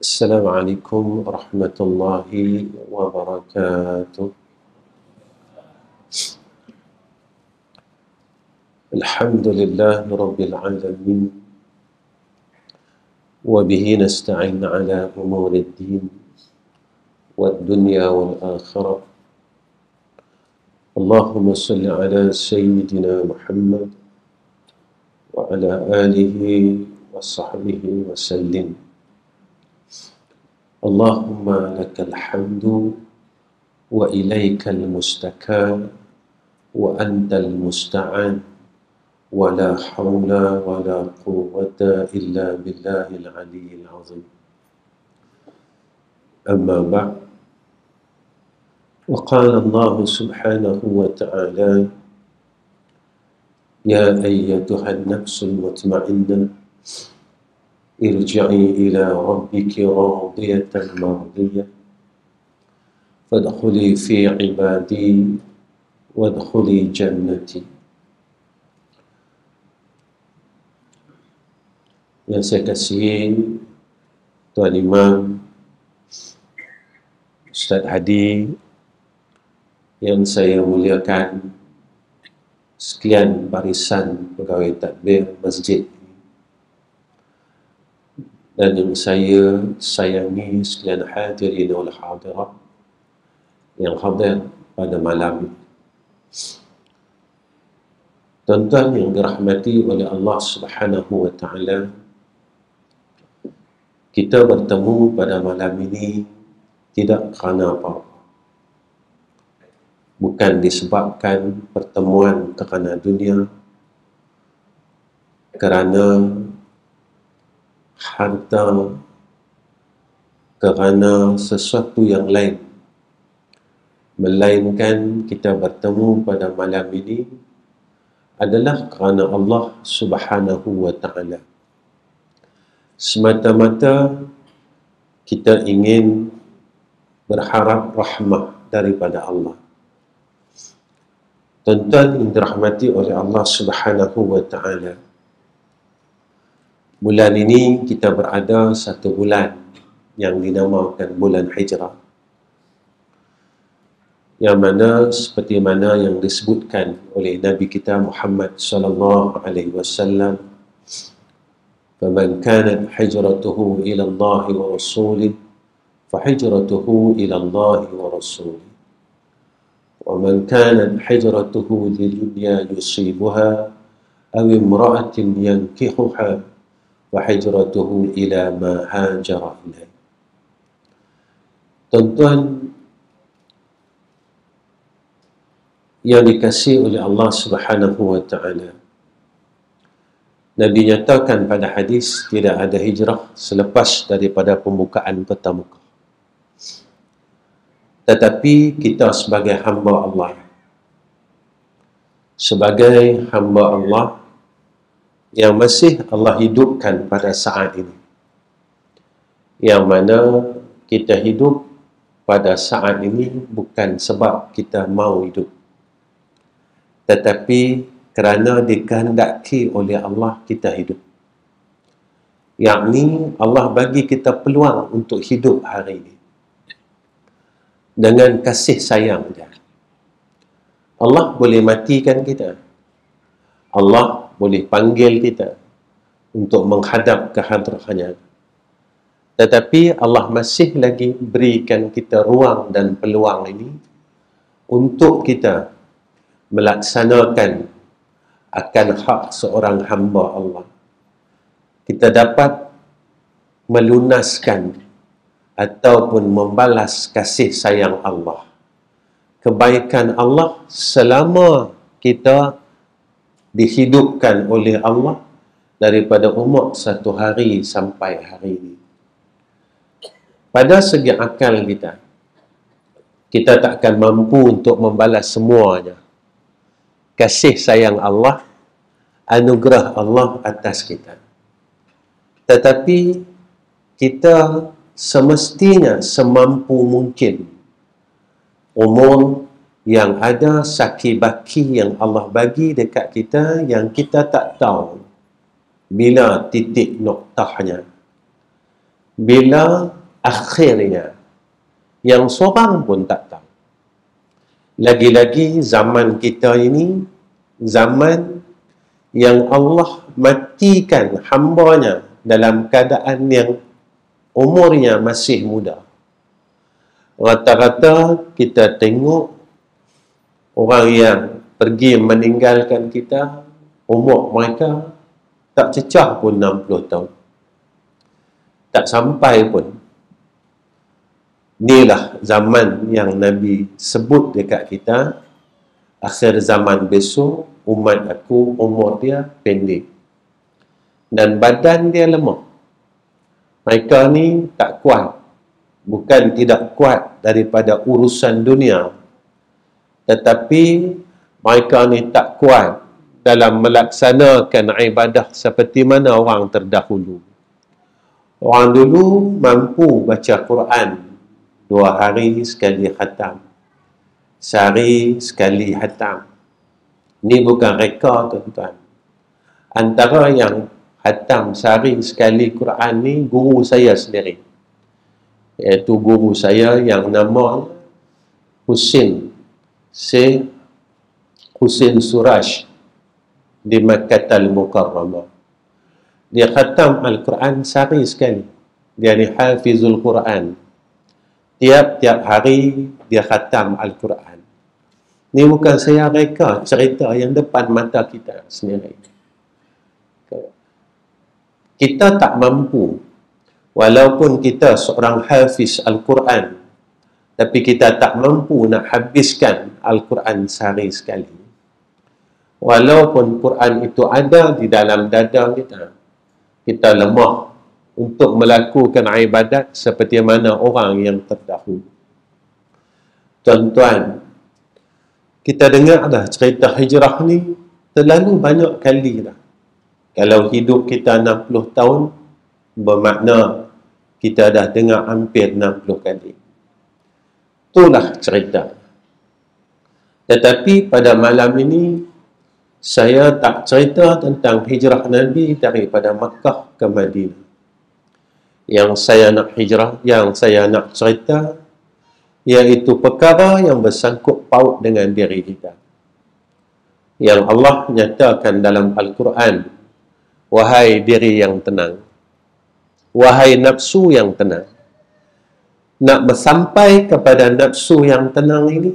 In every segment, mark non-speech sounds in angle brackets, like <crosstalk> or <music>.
السلام عليكم ورحمة الله وبركاته الحمد لله رب العالمين وبه نستعين على أمور الدين والدنيا والآخرة اللهم صل على سيدنا محمد وعلى آله وصحبه وسلم اللهم لك الحمد وإليك المستكى وأنت المستعان ولا حول ولا قوة إلا بالله العلي العظيم أما بعد وقال الله سبحانه وتعالى يا أيتها النفس المطمئنة ارجعي ila ربك راضية مرضية فادخلي fi عبادي وادخلي jannati. Yang saya kasihi Tuan Imam Ustaz Hadi Yang saya muliakan Sekian barisan pegawai takbir Masjid dan yang saya sayangi sekalian hadirin wal hadirat yang hadir pada malam tuan-tuan yang dirahmati oleh Allah subhanahu wa ta'ala kita bertemu pada malam ini tidak kerana apa bukan disebabkan pertemuan kerana dunia kerana Harta, kerana sesuatu yang lain melainkan kita bertemu pada malam ini adalah kerana Allah Subhanahu wa taala semata-mata kita ingin berharap rahmah daripada Allah tentang tuan oleh Allah Subhanahu wa taala bulan ini kita berada satu bulan yang dinamakan bulan hijrah yang mana seperti mana yang disebutkan oleh Nabi kita Muhammad sallallahu alaihi wasallam فمن كانت هجرته إلى الله ورسوله فهجرته wa الله ورسوله ومن كانت هجرته لدنيا يصيبها أو امرأة ينكحها وحجرته إلى ما هاجر إليه Tuan-tuan yang dikasih oleh Allah Subhanahu wa taala. Nabi nyatakan pada hadis tidak ada hijrah selepas daripada pembukaan pertama. Tetapi kita sebagai hamba Allah sebagai hamba Allah yang masih Allah hidupkan pada saat ini. Yang mana kita hidup pada saat ini bukan sebab kita mau hidup. Tetapi kerana dikehendaki oleh Allah kita hidup. Yang ini Allah bagi kita peluang untuk hidup hari ini. Dengan kasih sayang Allah boleh matikan kita. Allah boleh panggil kita untuk menghadap ke hadrahnya. Tetapi Allah masih lagi berikan kita ruang dan peluang ini untuk kita melaksanakan akan hak seorang hamba Allah. Kita dapat melunaskan ataupun membalas kasih sayang Allah. Kebaikan Allah selama kita dihidupkan oleh Allah daripada umur satu hari sampai hari ini. Pada segi akal kita, kita tak akan mampu untuk membalas semuanya. Kasih sayang Allah, anugerah Allah atas kita. Tetapi, kita semestinya semampu mungkin umur yang ada saki baki yang Allah bagi dekat kita yang kita tak tahu bila titik noktahnya bila akhirnya yang seorang pun tak tahu lagi-lagi zaman kita ini zaman yang Allah matikan hambanya dalam keadaan yang umurnya masih muda rata-rata kita tengok orang yang pergi meninggalkan kita umur mereka tak cecah pun 60 tahun tak sampai pun inilah zaman yang Nabi sebut dekat kita akhir zaman besok umat aku umur dia pendek dan badan dia lemah mereka ni tak kuat bukan tidak kuat daripada urusan dunia tetapi mereka ni tak kuat dalam melaksanakan ibadah seperti mana orang terdahulu. Orang dulu mampu baca Quran dua hari sekali khatam. Sehari sekali khatam. Ni bukan reka tuan-tuan. Antara yang khatam sehari sekali Quran ni guru saya sendiri. Iaitu guru saya yang nama Husin c'est Hussein Suraj di Makkah Al-Mukarramah. Dia khatam Al-Quran sehari sekali. Dia ni hafizul Quran. Tiap-tiap hari dia khatam Al-Quran. Ni bukan saya reka cerita yang depan mata kita sendiri. Kita tak mampu walaupun kita seorang hafiz Al-Quran tapi kita tak mampu nak habiskan Al-Quran sehari sekali. Walaupun Quran itu ada di dalam dada kita, kita lemah untuk melakukan ibadat seperti mana orang yang terdahulu. Tuan-tuan, kita dengar dah cerita hijrah ni terlalu banyak kali dah. Kalau hidup kita 60 tahun, bermakna kita dah dengar hampir 60 kali itulah cerita tetapi pada malam ini saya tak cerita tentang hijrah Nabi daripada Makkah ke Madinah yang saya nak hijrah yang saya nak cerita iaitu perkara yang bersangkut paut dengan diri kita yang Allah nyatakan dalam Al-Quran wahai diri yang tenang wahai nafsu yang tenang nak bersampai kepada nafsu yang tenang ini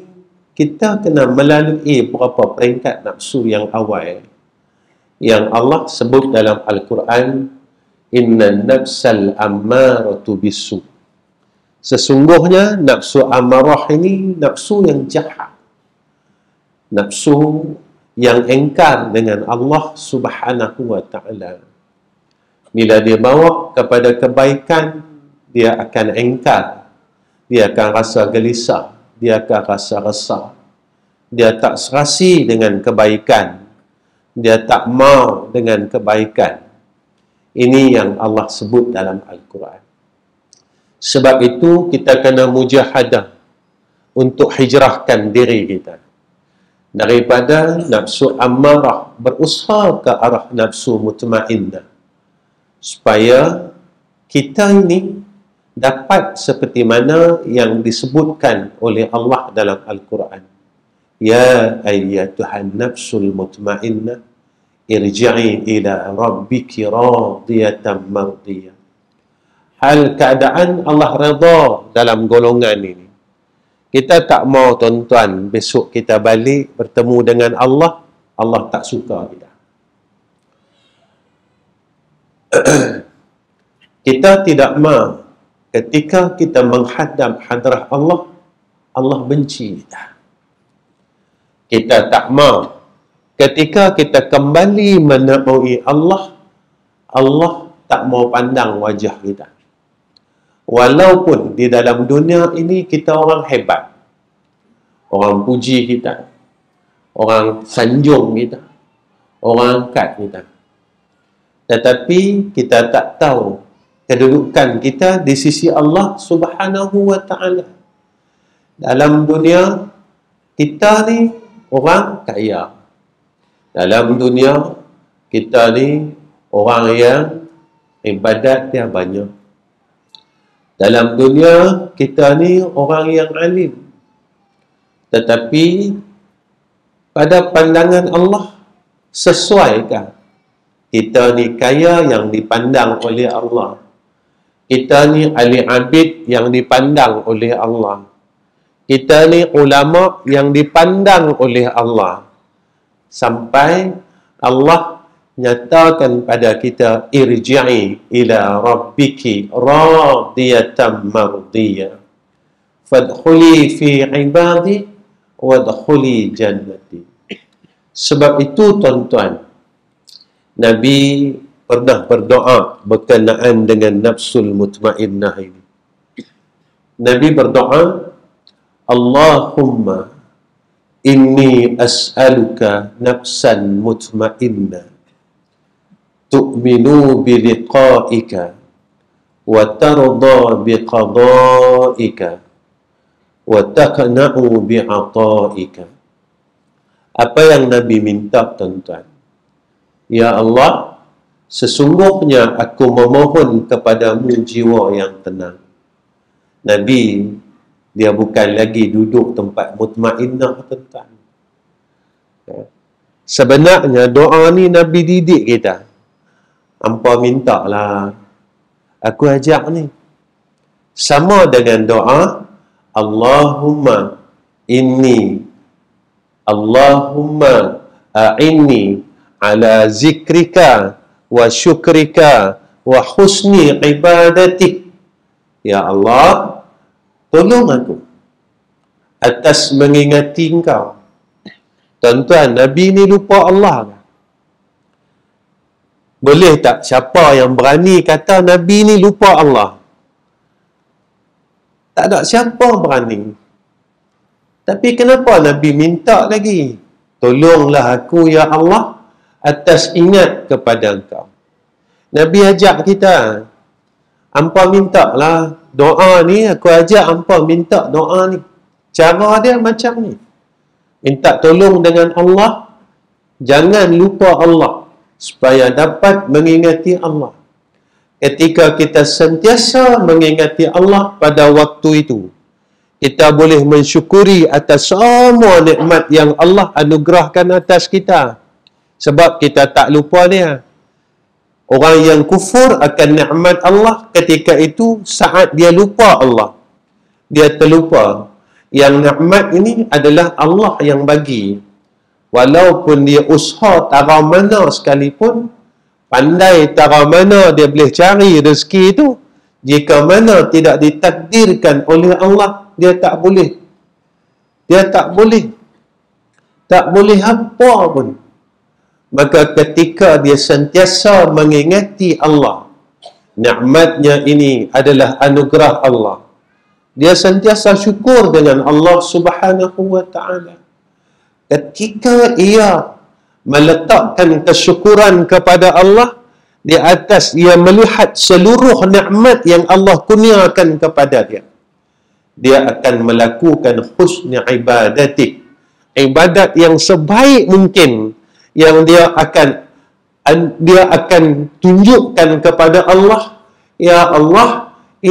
kita kena melalui beberapa peringkat nafsu yang awal yang Allah sebut dalam Al-Quran inna nafsal ammaratu bisu sesungguhnya nafsu amarah ini nafsu yang jahat nafsu yang engkar dengan Allah subhanahu wa ta'ala bila dia bawa kepada kebaikan dia akan engkar dia akan rasa gelisah, dia akan rasa resah. Dia tak serasi dengan kebaikan. Dia tak mau dengan kebaikan. Ini yang Allah sebut dalam Al-Quran. Sebab itu kita kena mujahadah untuk hijrahkan diri kita. Daripada nafsu amarah berusaha ke arah nafsu mutmainnah. Supaya kita ini dapat seperti mana yang disebutkan oleh Allah dalam Al-Quran. Ya ayyatuhan nafsul mutmainnah irji'i ila rabbiki radiyatan mardiyah. Hal keadaan Allah redha dalam golongan ini. Kita tak mau tuan-tuan besok kita balik bertemu dengan Allah, Allah tak suka kita. <clears throat> kita tidak mau ketika kita menghadap hadrah Allah, Allah benci kita. Kita tak mau. Ketika kita kembali menemui Allah, Allah tak mau pandang wajah kita. Walaupun di dalam dunia ini kita orang hebat. Orang puji kita. Orang sanjung kita. Orang angkat kita. Tetapi kita tak tahu kedudukan kita di sisi Allah Subhanahu wa taala. Dalam dunia kita ni orang kaya. Dalam dunia kita ni orang yang ibadat dia banyak. Dalam dunia kita ni orang yang alim. Tetapi pada pandangan Allah sesuaikah kita ni kaya yang dipandang oleh Allah kita ni ahli abid yang dipandang oleh Allah. Kita ni ulama yang dipandang oleh Allah. Sampai Allah nyatakan pada kita irji'i ila rabbiki radiyatan mardiyah fadkhuli fi ibadi wadkhuli jannati sebab itu tuan-tuan Nabi pernah berdoa berkenaan dengan nafsul mutmainnah ini. Nabi berdoa, Allahumma inni as'aluka nafsan mutmainnah, tu'minu biliqaika wa tarda biqadaika wa taqna'u bi'ata'ika apa yang Nabi minta tuan-tuan Ya Allah, Sesungguhnya aku memohon kepadamu jiwa yang tenang. Nabi dia bukan lagi duduk tempat mutmainnah tuan-tuan. Ya. Sebenarnya doa ni Nabi didik kita. Ampa minta lah. Aku ajak ni. Sama dengan doa Allahumma inni Allahumma a'inni ala zikrika wa syukrika wa husni ibadati ya Allah tolong aku atas mengingati engkau tuan-tuan nabi ni lupa Allah boleh tak siapa yang berani kata nabi ni lupa Allah tak ada siapa berani tapi kenapa nabi minta lagi tolonglah aku ya Allah atas ingat kepada engkau. Nabi ajak kita. Ampa minta lah doa ni. Aku ajak ampa minta doa ni. Cara dia macam ni. Minta tolong dengan Allah. Jangan lupa Allah. Supaya dapat mengingati Allah. Ketika kita sentiasa mengingati Allah pada waktu itu. Kita boleh mensyukuri atas semua nikmat yang Allah anugerahkan atas kita. Kita. Sebab kita tak lupa dia. Orang yang kufur akan nikmat Allah ketika itu saat dia lupa Allah. Dia terlupa yang nikmat ini adalah Allah yang bagi. Walaupun dia usaha tarah mana sekalipun, pandai tarah mana dia boleh cari rezeki itu, jika mana tidak ditakdirkan oleh Allah, dia tak boleh. Dia tak boleh. Tak boleh apa pun maka ketika dia sentiasa mengingati Allah nikmatnya ini adalah anugerah Allah dia sentiasa syukur dengan Allah Subhanahu wa taala ketika ia meletakkan kesyukuran kepada Allah di atas ia melihat seluruh nikmat yang Allah kurniakan kepada dia dia akan melakukan husni ibadati ibadat yang sebaik mungkin yang dia akan dia akan tunjukkan kepada Allah ya Allah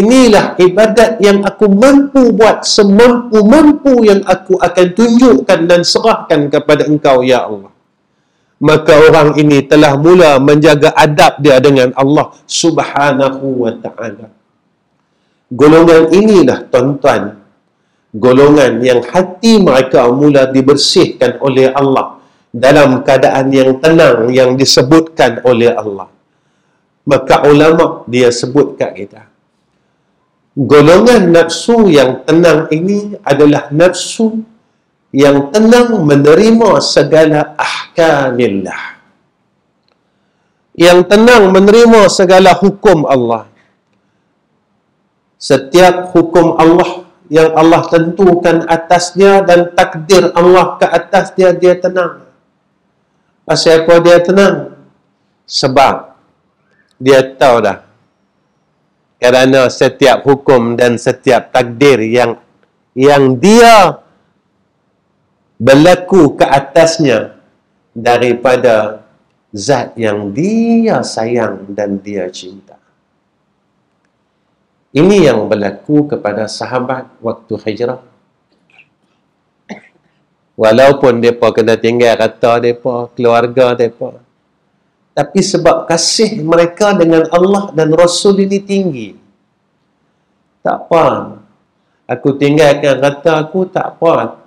inilah ibadat yang aku mampu buat semampu-mampu yang aku akan tunjukkan dan serahkan kepada engkau ya Allah maka orang ini telah mula menjaga adab dia dengan Allah subhanahu wa ta'ala. Golongan inilah tuan-tuan. Golongan yang hati mereka mula dibersihkan oleh Allah dalam keadaan yang tenang yang disebutkan oleh Allah. Maka ulama dia sebut kat kita. Golongan nafsu yang tenang ini adalah nafsu yang tenang menerima segala ahkamillah. Yang tenang menerima segala hukum Allah. Setiap hukum Allah yang Allah tentukan atasnya dan takdir Allah ke atasnya dia tenang. Pasal apa dia tenang? Sebab dia tahu dah kerana setiap hukum dan setiap takdir yang yang dia berlaku ke atasnya daripada zat yang dia sayang dan dia cinta. Ini yang berlaku kepada sahabat waktu hijrah. Walaupun mereka kena tinggal kata mereka, keluarga mereka. Tapi sebab kasih mereka dengan Allah dan Rasul ini tinggi. Tak apa. Aku tinggalkan kata aku tak apa.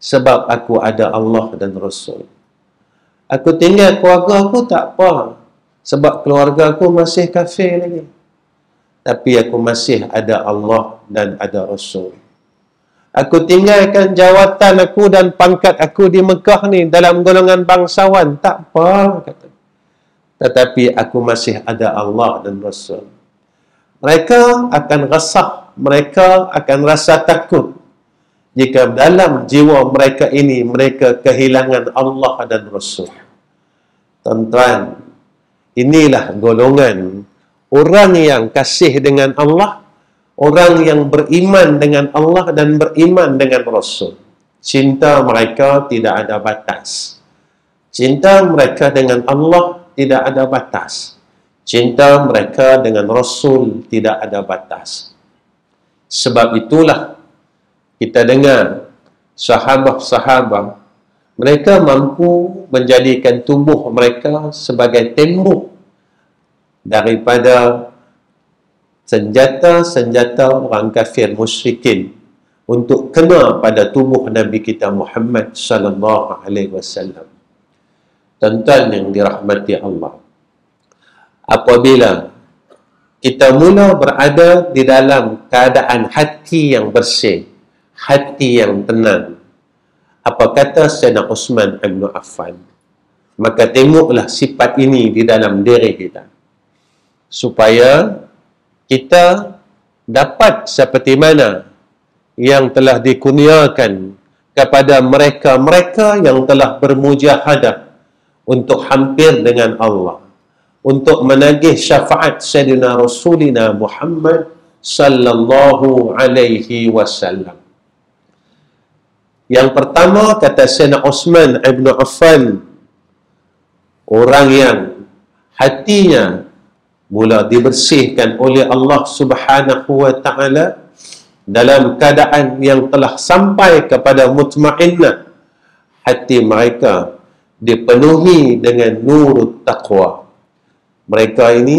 Sebab aku ada Allah dan Rasul. Aku tinggal keluarga aku tak apa. Sebab keluarga aku masih kafir lagi. Tapi aku masih ada Allah dan ada Rasul. Aku tinggalkan jawatan aku dan pangkat aku di Mekah ni dalam golongan bangsawan. Tak apa, kata. Tetapi aku masih ada Allah dan Rasul. Mereka akan resah. Mereka akan rasa takut. Jika dalam jiwa mereka ini, mereka kehilangan Allah dan Rasul. Tentuan, inilah golongan orang yang kasih dengan Allah, orang yang beriman dengan Allah dan beriman dengan Rasul. Cinta mereka tidak ada batas. Cinta mereka dengan Allah tidak ada batas. Cinta mereka dengan Rasul tidak ada batas. Sebab itulah kita dengar sahabat-sahabat mereka mampu menjadikan tubuh mereka sebagai tembok daripada senjata-senjata orang kafir musyrikin untuk kena pada tubuh Nabi kita Muhammad sallallahu alaihi wasallam. tentang yang dirahmati Allah. Apabila kita mula berada di dalam keadaan hati yang bersih, hati yang tenang. Apa kata Sayyidina Usman bin Affan? Maka tengoklah sifat ini di dalam diri kita. Supaya kita dapat seperti mana yang telah dikurniakan kepada mereka-mereka yang telah bermujahadah untuk hampir dengan Allah untuk menagih syafaat Sayyidina Rasulina Muhammad sallallahu alaihi wasallam. Yang pertama kata Sayyidina Osman Ibn Affan orang yang hatinya mula dibersihkan oleh Allah Subhanahu wa taala dalam keadaan yang telah sampai kepada mutmainnah hati mereka dipenuhi dengan nur taqwa mereka ini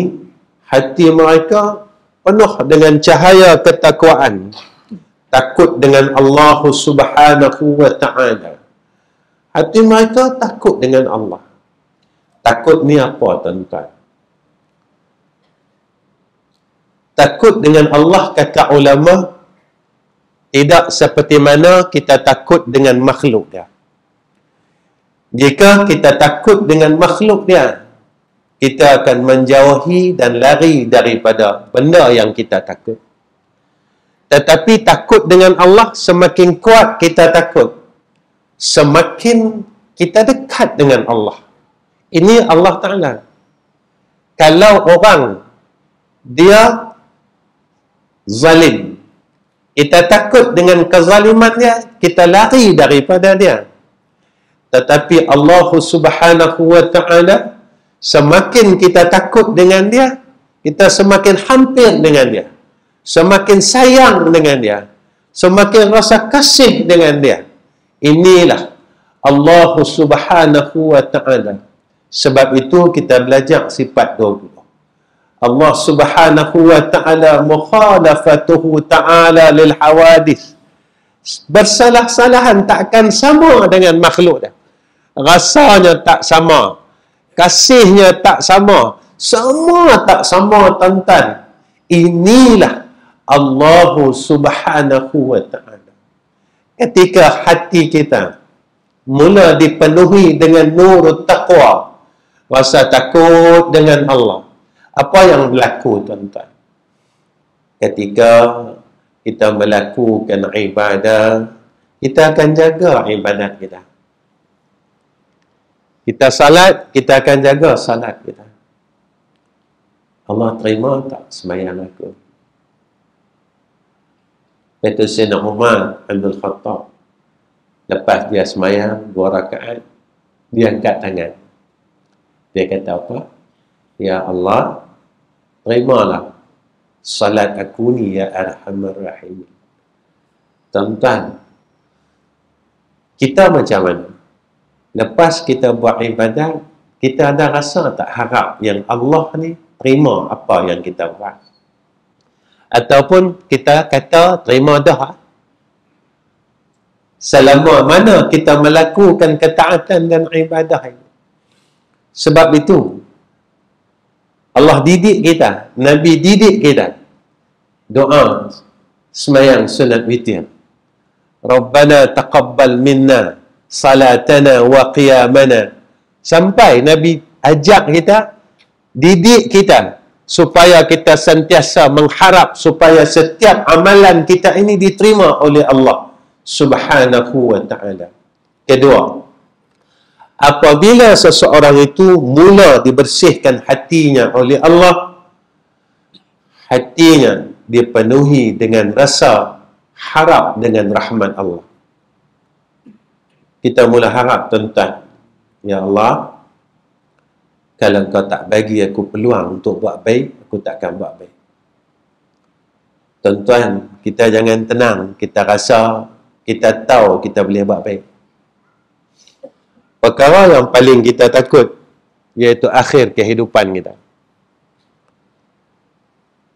hati mereka penuh dengan cahaya ketakwaan takut dengan Allah Subhanahu wa taala hati mereka takut dengan Allah takut ni apa tuan-tuan takut dengan Allah kata ulama tidak seperti mana kita takut dengan makhluk dia jika kita takut dengan makhluk dia kita akan menjauhi dan lari daripada benda yang kita takut tetapi takut dengan Allah semakin kuat kita takut semakin kita dekat dengan Allah ini Allah Taala kalau orang dia zalim. Kita takut dengan kezalimat kita lari daripada dia. Tetapi Allah Subhanahu wa taala semakin kita takut dengan dia, kita semakin hampir dengan dia. Semakin sayang dengan dia, semakin rasa kasih dengan dia. Inilah Allah Subhanahu wa taala. Sebab itu kita belajar sifat Allah Subhanahu wa taala mukhalafatuhu taala lil hawadith bersalah-salahan takkan sama dengan makhluk dia rasanya tak sama kasihnya tak sama semua tak sama tentang tuan inilah Allah Subhanahu wa taala ketika hati kita mula dipenuhi dengan nur taqwa rasa takut dengan Allah apa yang berlaku tuan-tuan ketika kita melakukan ibadah kita akan jaga ibadat kita kita salat kita akan jaga salat kita Allah terima tak semayang aku itu Sina Umar Abdul Khattab lepas dia sembahyang dua rakaat dia angkat tangan dia kata apa Ya Allah, terimalah salat aku ni ya arhamar rahim. Tuan-tuan, kita macam mana? Lepas kita buat ibadah kita ada rasa tak harap yang Allah ni terima apa yang kita buat. Ataupun kita kata terima dah. Selama mana kita melakukan ketaatan dan ibadah ini. Sebab itu, Allah didik kita. Nabi didik kita. Doa. Semayang sunat witir. Rabbana taqabbal minna salatana wa qiyamana. Sampai Nabi ajak kita, didik kita supaya kita sentiasa mengharap supaya setiap amalan kita ini diterima oleh Allah Subhanahu wa taala. Kedua, apabila seseorang itu mula dibersihkan hatinya oleh Allah hatinya dipenuhi dengan rasa harap dengan rahmat Allah kita mula harap tentang ya Allah kalau kau tak bagi aku peluang untuk buat baik aku takkan buat baik tuan-tuan kita jangan tenang kita rasa kita tahu kita boleh buat baik perkara yang paling kita takut iaitu akhir kehidupan kita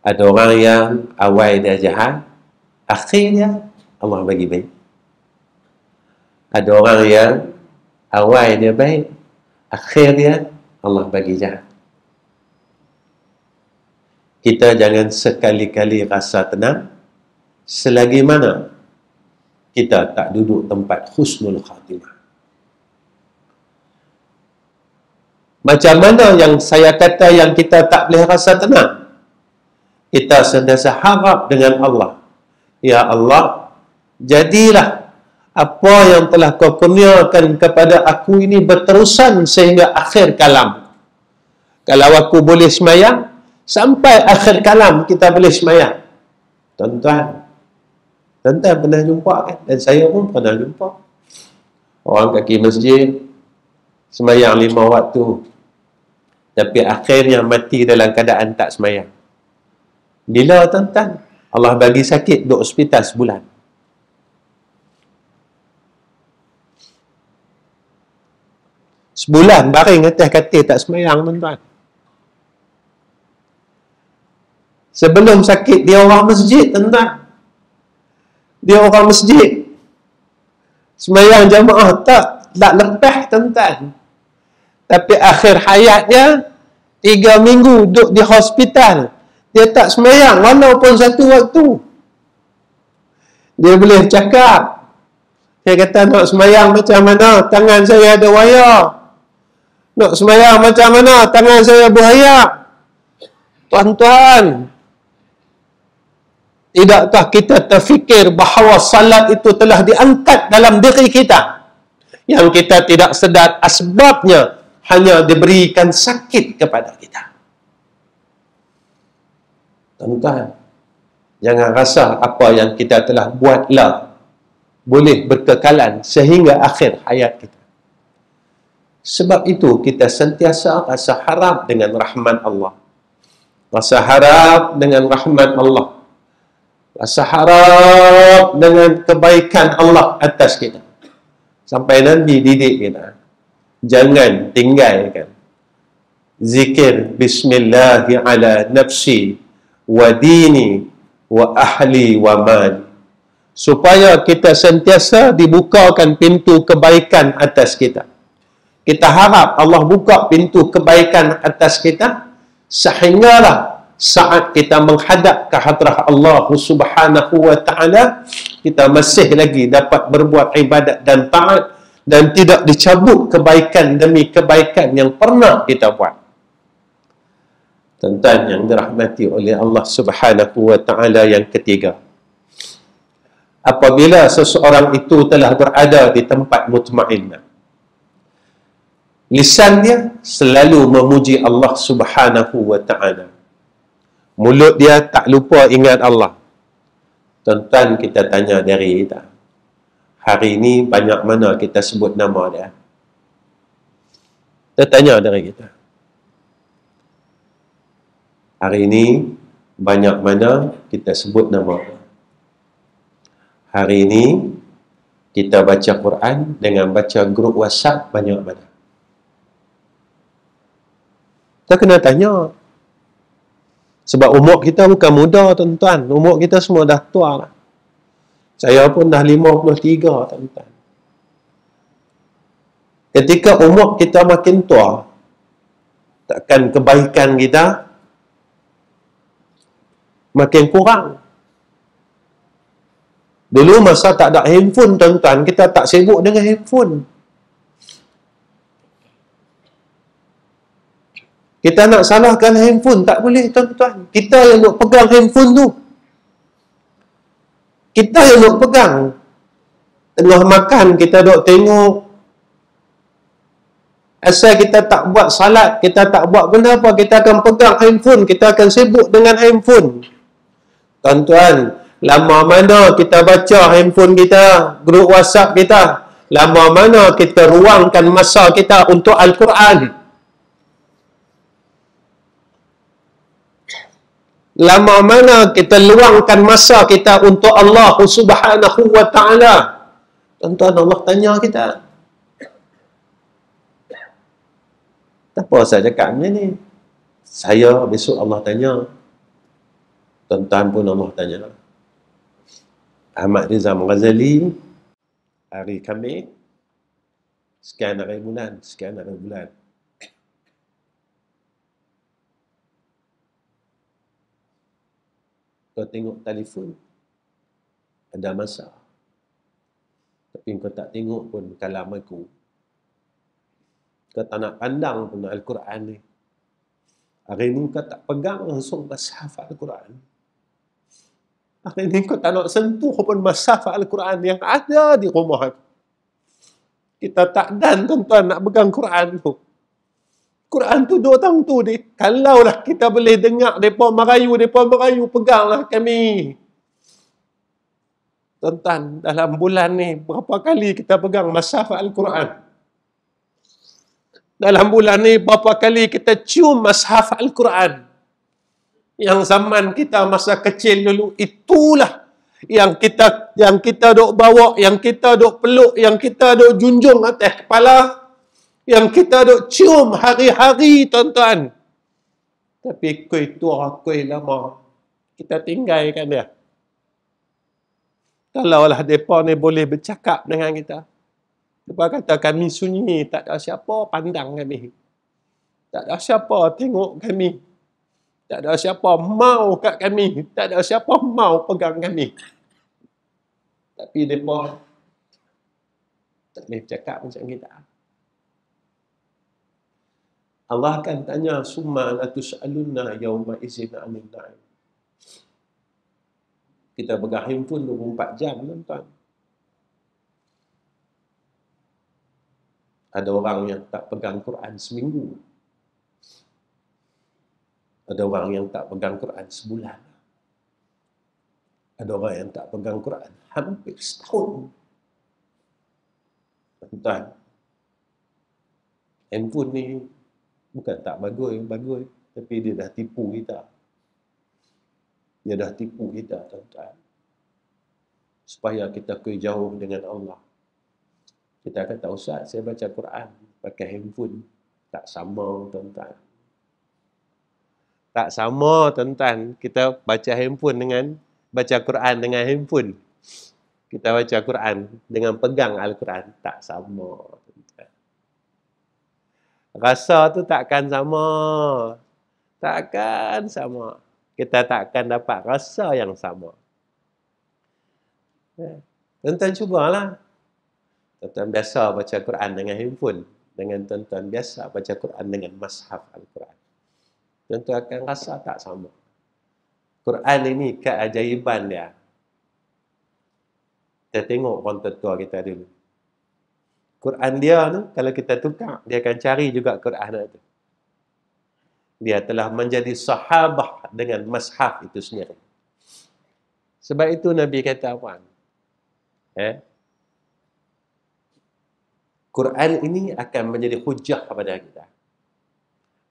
ada orang yang awal dia jahat akhirnya Allah bagi baik ada orang yang awal dia baik akhirnya Allah bagi jahat kita jangan sekali-kali rasa tenang selagi mana kita tak duduk tempat khusnul khatimah Macam mana yang saya kata yang kita tak boleh rasa tenang? Kita sentiasa harap dengan Allah. Ya Allah, jadilah apa yang telah kau kurniakan kepada aku ini berterusan sehingga akhir kalam. Kalau aku boleh semayang, sampai akhir kalam kita boleh semayang. Tuan-tuan, tuan-tuan pernah jumpa kan? Dan saya pun pernah jumpa. Orang kaki masjid, semayang lima waktu, tapi akhirnya mati dalam keadaan tak semayang. Bila tuan-tuan, Allah bagi sakit duduk hospital sebulan. Sebulan baring atas katil tak semayang tuan-tuan. Sebelum sakit dia orang masjid tuan-tuan. Dia orang masjid. Semayang jamaah tak tak lepas tuan-tuan. Tapi akhir hayatnya, tiga minggu duduk di hospital. Dia tak semayang walaupun satu waktu. Dia boleh cakap. Dia kata nak semayang macam mana? Tangan saya ada wayar. Nak semayang macam mana? Tangan saya berhaya. Tuan-tuan, tidakkah kita terfikir bahawa salat itu telah diangkat dalam diri kita? Yang kita tidak sedar asbabnya hanya diberikan sakit kepada kita. Tuan-tuan, jangan rasa apa yang kita telah buatlah boleh berkekalan sehingga akhir hayat kita. Sebab itu kita sentiasa rasa harap dengan rahmat Allah. Rasa harap dengan rahmat Allah. Rasa harap dengan kebaikan Allah atas kita. Sampai nanti didik kita jangan tinggalkan zikir bismillah ala nafsi wa dini wa ahli wa mali supaya kita sentiasa dibukakan pintu kebaikan atas kita kita harap Allah buka pintu kebaikan atas kita sehinggalah saat kita menghadap ke hadrah Allah Subhanahu wa taala kita masih lagi dapat berbuat ibadat dan taat dan tidak dicabut kebaikan demi kebaikan yang pernah kita buat. Tentang yang dirahmati oleh Allah Subhanahu wa taala yang ketiga. Apabila seseorang itu telah berada di tempat mutmainnah. Lisannya selalu memuji Allah Subhanahu wa taala. Mulut dia tak lupa ingat Allah. Tentang kita tanya dari kita hari ini banyak mana kita sebut nama dia. Kita tanya dari kita. Hari ini banyak mana kita sebut nama dia. Hari ini kita baca Quran dengan baca grup WhatsApp banyak mana. Kita kena tanya. Sebab umur kita bukan muda tuan-tuan. Umur kita semua dah tua lah. Saya pun dah 53 tuan-tuan. Ketika umur kita makin tua, takkan kebaikan kita makin kurang. Dulu masa tak ada handphone tuan-tuan, kita tak sibuk dengan handphone. Kita nak salahkan handphone, tak boleh tuan-tuan. Kita yang nak pegang handphone tu kita yang nak pegang tengah makan kita dok tengok asal kita tak buat salat kita tak buat benda apa kita akan pegang handphone kita akan sibuk dengan handphone tuan-tuan lama mana kita baca handphone kita grup whatsapp kita lama mana kita ruangkan masa kita untuk Al-Quran lama mana kita luangkan masa kita untuk Allah Subhanahu wa taala tuan-tuan Allah tanya kita tak apa saya cakap macam ni saya besok Allah tanya tuan-tuan pun Allah tanya Ahmad Rizal Ghazali hari kami sekian hari bulan sekian hari bulan kau tengok telefon ada masa tapi kau tak tengok pun kalam aku kau tak nak pandang pun Al-Quran ni hari ni kau tak pegang langsung masyarakat Al-Quran hari ni kau tak nak sentuh pun masyarakat Al-Quran yang ada di rumah aku kita tak dan tuan-tuan nak pegang Quran tu Quran tu dua tahun tu ni. Kalaulah kita boleh dengar mereka merayu, mereka merayu, peganglah kami. tuan dalam bulan ni, berapa kali kita pegang masaf Al-Quran? Dalam bulan ni, berapa kali kita cium masaf Al-Quran? Yang zaman kita masa kecil dulu, itulah yang kita yang kita dok bawa, yang kita dok peluk, yang kita dok junjung atas kepala, yang kita duk cium hari-hari tuan-tuan. Tapi kuih tua, kuih lama, kita tinggalkan dia. Kalaulah mereka ni boleh bercakap dengan kita. Mereka kata kami sunyi, tak ada siapa pandang kami. Tak ada siapa tengok kami. Tak ada siapa mau kat kami. Tak ada siapa mau pegang kami. Tapi mereka tak boleh bercakap macam kita. Allah akan tanya summa la tusalunna yauma izin anil na'im. Kita pegang handphone 24 jam tuan. Ada orang yang tak pegang Quran seminggu. Ada orang yang tak pegang Quran sebulan. Ada orang yang tak pegang Quran hampir setahun. Tuan, handphone ni Bukan tak bagus, bagus. Tapi dia dah tipu kita. Dia dah tipu kita, tuan-tuan. Supaya kita kuih jauh dengan Allah. Kita kata, Ustaz, saya baca Quran. Pakai handphone. Tak sama, tuan-tuan. Tak sama, tuan-tuan. Kita baca handphone dengan, baca Quran dengan handphone. Kita baca Quran dengan pegang Al-Quran. Tak sama, rasa tu takkan sama. Takkan sama. Kita takkan dapat rasa yang sama. Ya. Tuan-tuan cubalah. Tuan-tuan biasa baca Quran dengan himpun, Dengan tuan-tuan biasa baca Quran dengan mashaf Al-Quran. tuan akan rasa tak sama. Quran ini keajaiban dia. Kita tengok orang tua kita dulu. Quran dia ni kalau kita tukar dia akan cari juga Quran itu. Dia telah menjadi sahabah dengan mashaf itu sendiri. Sebab itu Nabi kata apa? Eh? Quran ini akan menjadi hujah kepada kita.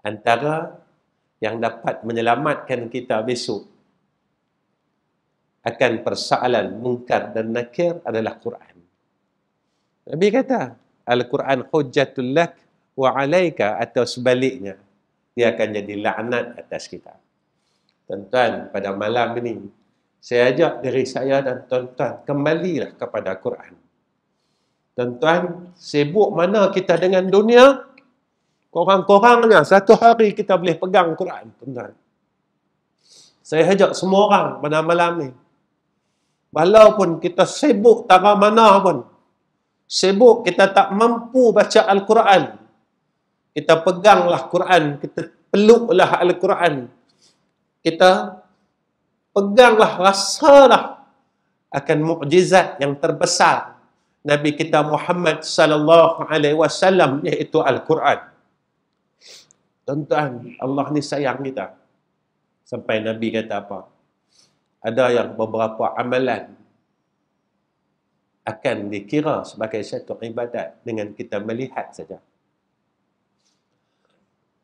Antara yang dapat menyelamatkan kita besok akan persoalan mungkar dan nakir adalah Quran. Nabi kata, Al-Quran hujjatul lak wa alaika atau sebaliknya dia akan jadi laknat atas kita. Tuan-tuan, pada malam ini saya ajak diri saya dan tuan-tuan kembalilah kepada al Quran. Tuan-tuan, sibuk mana kita dengan dunia? Korang-korangnya satu hari kita boleh pegang al Quran, tuan-tuan. Saya ajak semua orang pada malam ini, Walaupun kita sibuk tak mana pun, sibuk kita tak mampu baca al-Quran kita peganglah Quran kita peluklah al-Quran kita peganglah rasalah akan mukjizat yang terbesar Nabi kita Muhammad sallallahu alaihi wasallam iaitu al-Quran tuan-tuan Allah ni sayang kita sampai Nabi kata apa ada yang beberapa amalan akan dikira sebagai satu ibadat dengan kita melihat saja.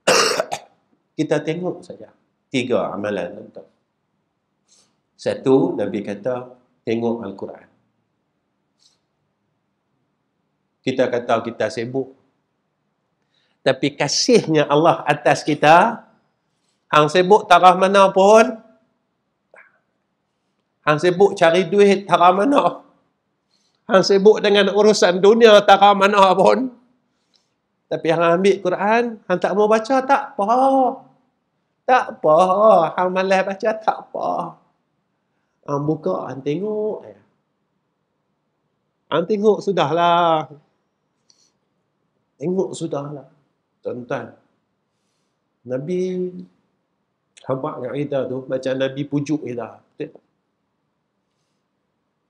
<coughs> kita tengok saja tiga amalan tu. Satu Nabi kata tengok al-Quran. Kita kata kita sibuk. Tapi kasihnya Allah atas kita hang sibuk tarah mana pun. Hang sibuk cari duit tarah mana pun Hang sibuk dengan urusan dunia tak mana pun. Tapi hang ambil Quran, hang tak mau baca tak apa. Tak apa. Hang malas baca tak apa. Hang buka, hang tengok. Hang tengok sudahlah. Tengok sudahlah. Tuan-tuan. Nabi habaq kita tu macam Nabi pujuk kita.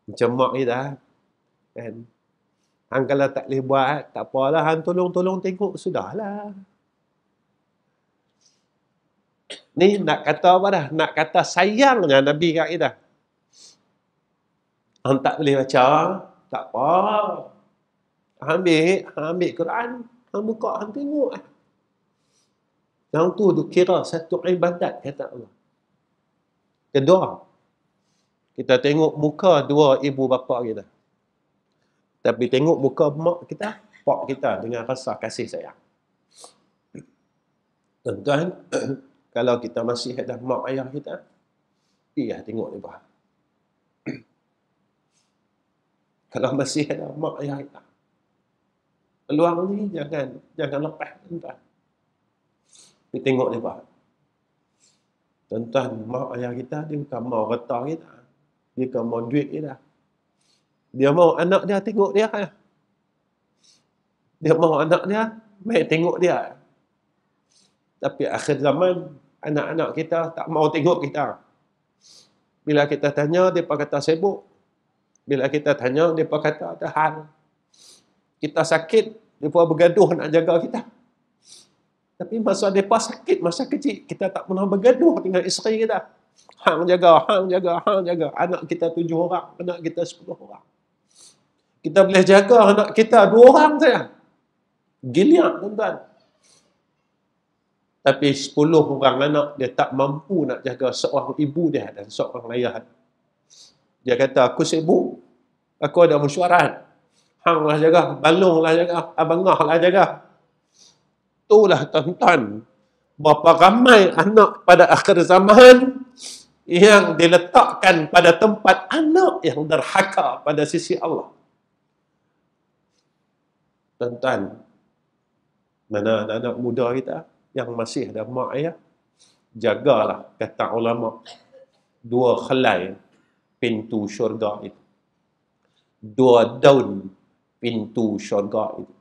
Macam mak kita. Kan? Hang kalau tak boleh buat, tak apalah. Hang tolong-tolong tengok, sudahlah. Ni nak kata apa dah? Nak kata sayangnya Nabi kat kita. Hang tak boleh baca, tak apa. Ambil, ambil Quran. Hang buka, hang tengok. Yang tu tu kira satu ibadat kata Allah. Kedua, kita tengok muka dua ibu bapa kita. Gitu. Tapi tengok muka mak kita, pak kita dengan rasa kasih sayang. Tuan-tuan, <clears throat> kalau kita masih ada mak ayah kita, iya tengok ni bah. <clears throat> kalau masih ada mak ayah kita, peluang ni jangan jangan lepas tuan-tuan. Tapi tengok ni bah. Tuan-tuan, mak ayah kita dia bukan mau retah kita. Dia bukan mau duit kita. Dia mahu anak dia tengok dia. Dia mahu anak dia baik tengok dia. Tapi akhir zaman, anak-anak kita tak mau tengok kita. Bila kita tanya, dia mereka kata sibuk. Bila kita tanya, dia mereka kata tahan. Kita sakit, dia mereka bergaduh nak jaga kita. Tapi masa mereka sakit, masa kecil, kita tak pernah bergaduh dengan isteri kita. Hang jaga, hang jaga, hang jaga. Anak kita tujuh orang, anak kita sepuluh orang. Kita boleh jaga anak kita dua orang saja. Giliat tuan-tuan. Tapi sepuluh orang anak dia tak mampu nak jaga seorang ibu dia dan seorang ayah. Dia kata, aku sibuk. Aku ada mesyuarat. Hang lah jaga, balung lah jaga, abang abangah lah jaga. Itulah tuan-tuan. Berapa ramai anak pada akhir zaman yang diletakkan pada tempat anak yang derhaka pada sisi Allah tuan-tuan dan anak-anak muda kita yang masih ada mak ayah jagalah kata ulama dua helai pintu syurga itu dua daun pintu syurga itu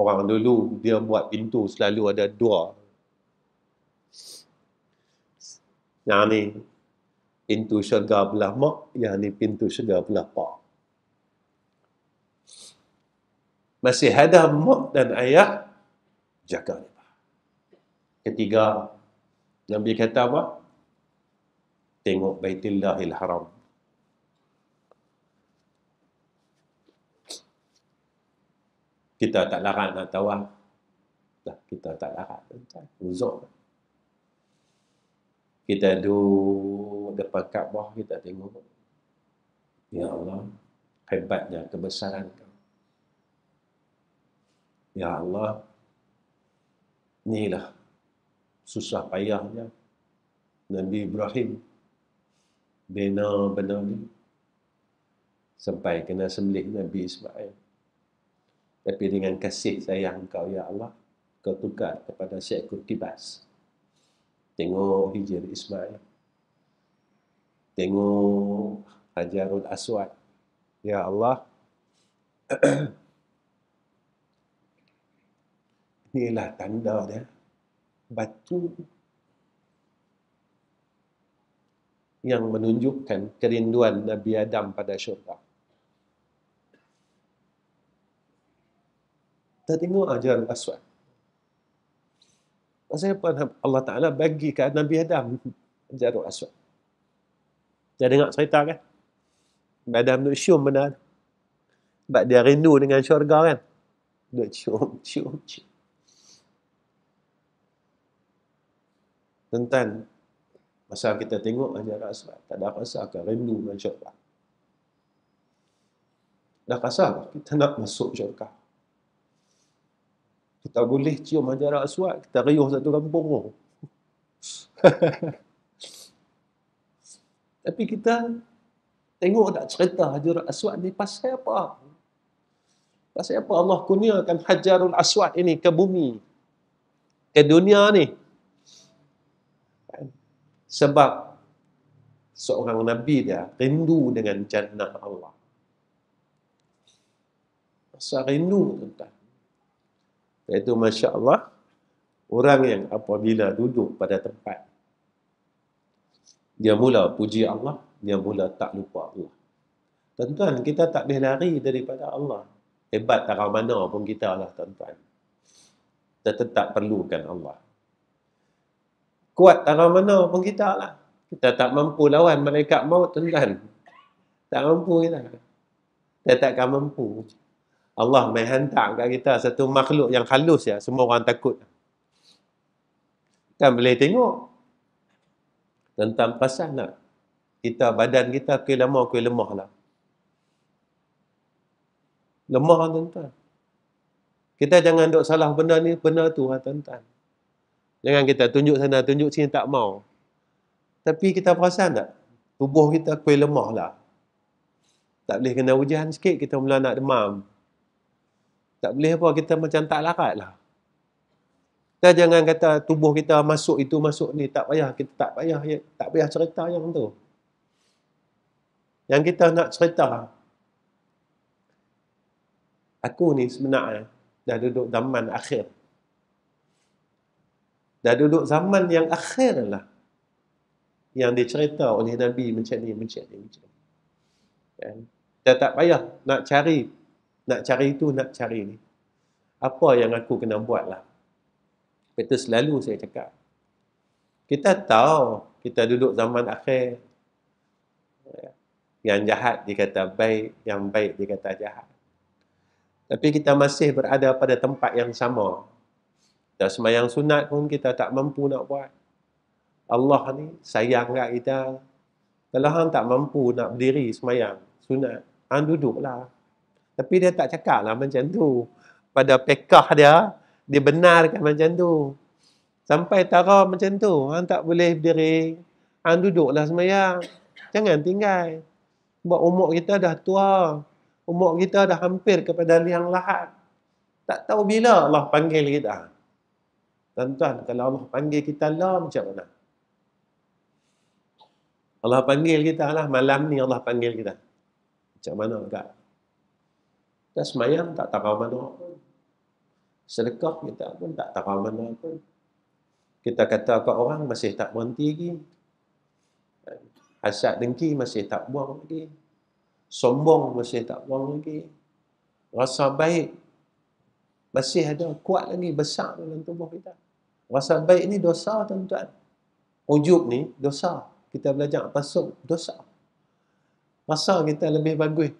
orang dulu dia buat pintu selalu ada dua yang ni pintu syurga belah mak yang ni pintu syurga belah pak masih ada mak dan ayat jaga Ketiga, Nabi kata apa? Tengok Baitillahil Haram. Kita tak larang nak tawaf. Ah. Dah kita tak larang. Uzur. Kita duduk depan Kaabah kita tengok. Ya Allah, hebatnya kebesaran kau. Ya Allah, inilah susah payahnya Nabi Ibrahim bina benda ni sampai kena sembelih Nabi Ismail. Tapi dengan kasih sayang kau, Ya Allah, kau tukar kepada seekor kibas. Tengok hijir Ismail. Tengok Hajarul Aswad. Ya Allah, <clears throat> ni lah tanda dia batu yang menunjukkan kerinduan Nabi Adam pada syurga. Kita tengok ajaran Aswad. Maksudnya apa Allah Ta'ala bagi ke Nabi Adam ajaran Aswad. Dia dengar cerita kan? Nabi Adam duduk syum benar. Sebab dia rindu dengan syurga kan? Duduk cium, <laughs> cium, cium. tentang masa kita tengok Hajar Aswad tak ada rasa akan rindu dengan syurga dah rasa kita nak masuk syurga kita boleh cium Hajar Aswad kita riuh satu kampung <laughs> tapi kita tengok tak cerita Hajar Aswad ni pasal apa pasal apa Allah kurniakan hajar Aswad ini ke bumi ke dunia ni sebab seorang Nabi dia rindu dengan jannah Allah. Masa rindu tuan-tuan. Itu Masya Allah, orang yang apabila duduk pada tempat, dia mula puji Allah, dia mula tak lupa Allah. Tuan-tuan, kita tak boleh lari daripada Allah. Hebat tak mana pun kita lah tuan-tuan. Kita tetap perlukan Allah kuat tanah mana pun kita lah. Kita tak mampu lawan malaikat maut tuan-tuan. Tak mampu kita. Kita takkan mampu. Allah menghantar kat kita satu makhluk yang halus ya. Semua orang takut. Kan boleh tengok. Tentang pasal nak. Kita, badan kita, kuih lemah, kuih lemah lah. Lemah tuan-tuan. Kita jangan duk salah benda ni, benda tu lah tuan-tuan. Jangan kita tunjuk sana, tunjuk sini tak mau. Tapi kita perasan tak? Tubuh kita kuih lemah lah. Tak boleh kena hujan sikit, kita mula nak demam. Tak boleh apa, kita macam tak larat lah. Kita jangan kata tubuh kita masuk itu, masuk ni. Tak payah, kita tak payah. Ya, tak payah cerita yang tu. Yang kita nak cerita. Aku ni sebenarnya dah duduk zaman akhir dah duduk zaman yang akhir lah yang dicerita oleh Nabi macam ni, macam ni, macam ni. Kan? Dah tak payah nak cari, nak cari itu, nak cari ni. Apa yang aku kena buat lah. Itu selalu saya cakap. Kita tahu kita duduk zaman akhir. Yang jahat dikata baik, yang baik dikata jahat. Tapi kita masih berada pada tempat yang sama. Dan semayang sunat pun kita tak mampu nak buat. Allah ni sayang kat kita. Kalau hang tak mampu nak berdiri semayang sunat, hang duduklah. Tapi dia tak cakap lah macam tu. Pada pekah dia, dia benarkan macam tu. Sampai tara macam tu, hang tak boleh berdiri. Hang duduklah semayang. Jangan tinggal. Sebab umur kita dah tua. Umur kita dah hampir kepada liang lahat. Tak tahu bila Allah panggil kita. Tuan-tuan, kalau Allah panggil kita lah macam mana? Allah panggil kita lah. Malam ni Allah panggil kita. Macam mana agak? Kita semayang tak tahu mana pun. Sedekah kita pun tak tahu mana pun. Kita kata ke orang masih tak berhenti lagi. Hasad dengki masih tak buang lagi. Sombong masih tak buang lagi. Rasa baik masih ada kuat lagi besar dalam tubuh kita. Rasa baik ni dosa tuan-tuan. Ujub ni dosa. Kita belajar apa pasuk dosa. Masa kita lebih bagus.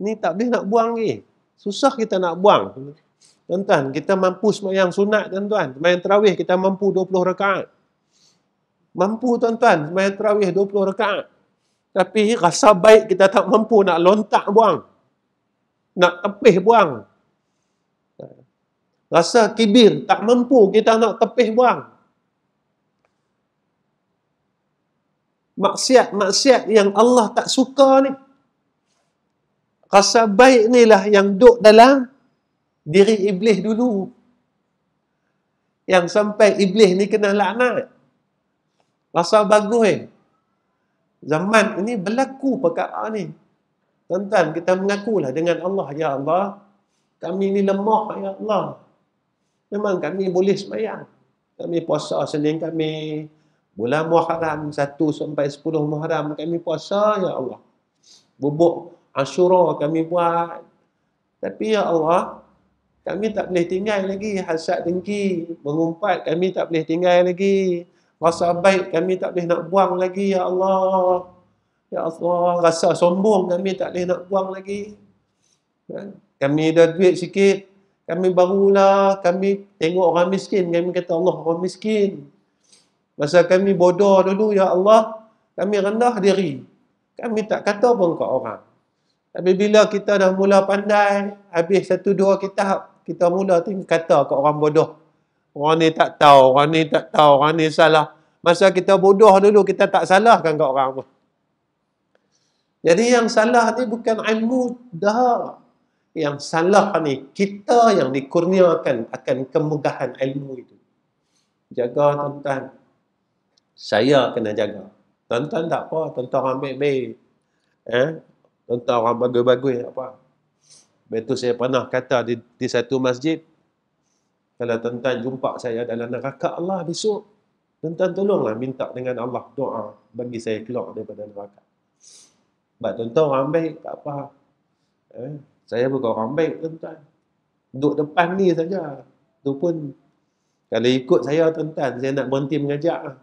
Ni tak boleh nak buang ni. Susah kita nak buang. Tuan-tuan, kita mampu semayang sunat tuan-tuan. Semayang terawih kita mampu 20 rekaat. Mampu tuan-tuan semayang terawih 20 rekaat. Tapi rasa baik kita tak mampu nak lontak buang. Nak tepih buang rasa kibir, tak mampu kita nak tepih buang. Maksiat-maksiat yang Allah tak suka ni. Rasa baik ni lah yang duduk dalam diri iblis dulu. Yang sampai iblis ni kena laknat. Rasa bagus eh. Zaman ini berlaku perkara ni. Tuan-tuan, kita mengakulah dengan Allah, Ya Allah. Kami ni lemah, Ya Allah memang kami boleh semayang. Kami puasa Senin kami, bulan Muharram, satu sampai sepuluh Muharram kami puasa, Ya Allah. Bubuk Ashura kami buat. Tapi Ya Allah, kami tak boleh tinggal lagi. Hasad dengki, mengumpat kami tak boleh tinggal lagi. Rasa baik kami tak boleh nak buang lagi, Ya Allah. Ya Allah, rasa sombong kami tak boleh nak buang lagi. Ya, kami dah duit sikit, kami barulah kami tengok orang miskin. Kami kata Allah orang miskin. Masa kami bodoh dulu, Ya Allah, kami rendah diri. Kami tak kata pun ke orang. Tapi bila kita dah mula pandai, habis satu dua kitab, kita mula tinggal kata ke orang bodoh. Orang ni tak tahu, orang ni tak tahu, orang ni salah. Masa kita bodoh dulu, kita tak salahkan ke orang pun. Jadi yang salah ni bukan ilmu dah yang salah ni kita yang dikurniakan akan kemegahan ilmu itu jaga tuan-tuan saya kena jaga tuan-tuan tak apa tuan-tuan orang baik-baik eh tuan-tuan orang bagus-bagus apa betul saya pernah kata di, di satu masjid kalau tuan-tuan jumpa saya dalam neraka Allah besok tuan-tuan tolonglah minta dengan Allah doa bagi saya keluar daripada neraka sebab tuan-tuan orang tak apa eh saya bukan orang baik tuan-tuan. Duduk depan ni saja. Tu pun kalau ikut saya tuan-tuan, saya nak berhenti mengajak. Lah.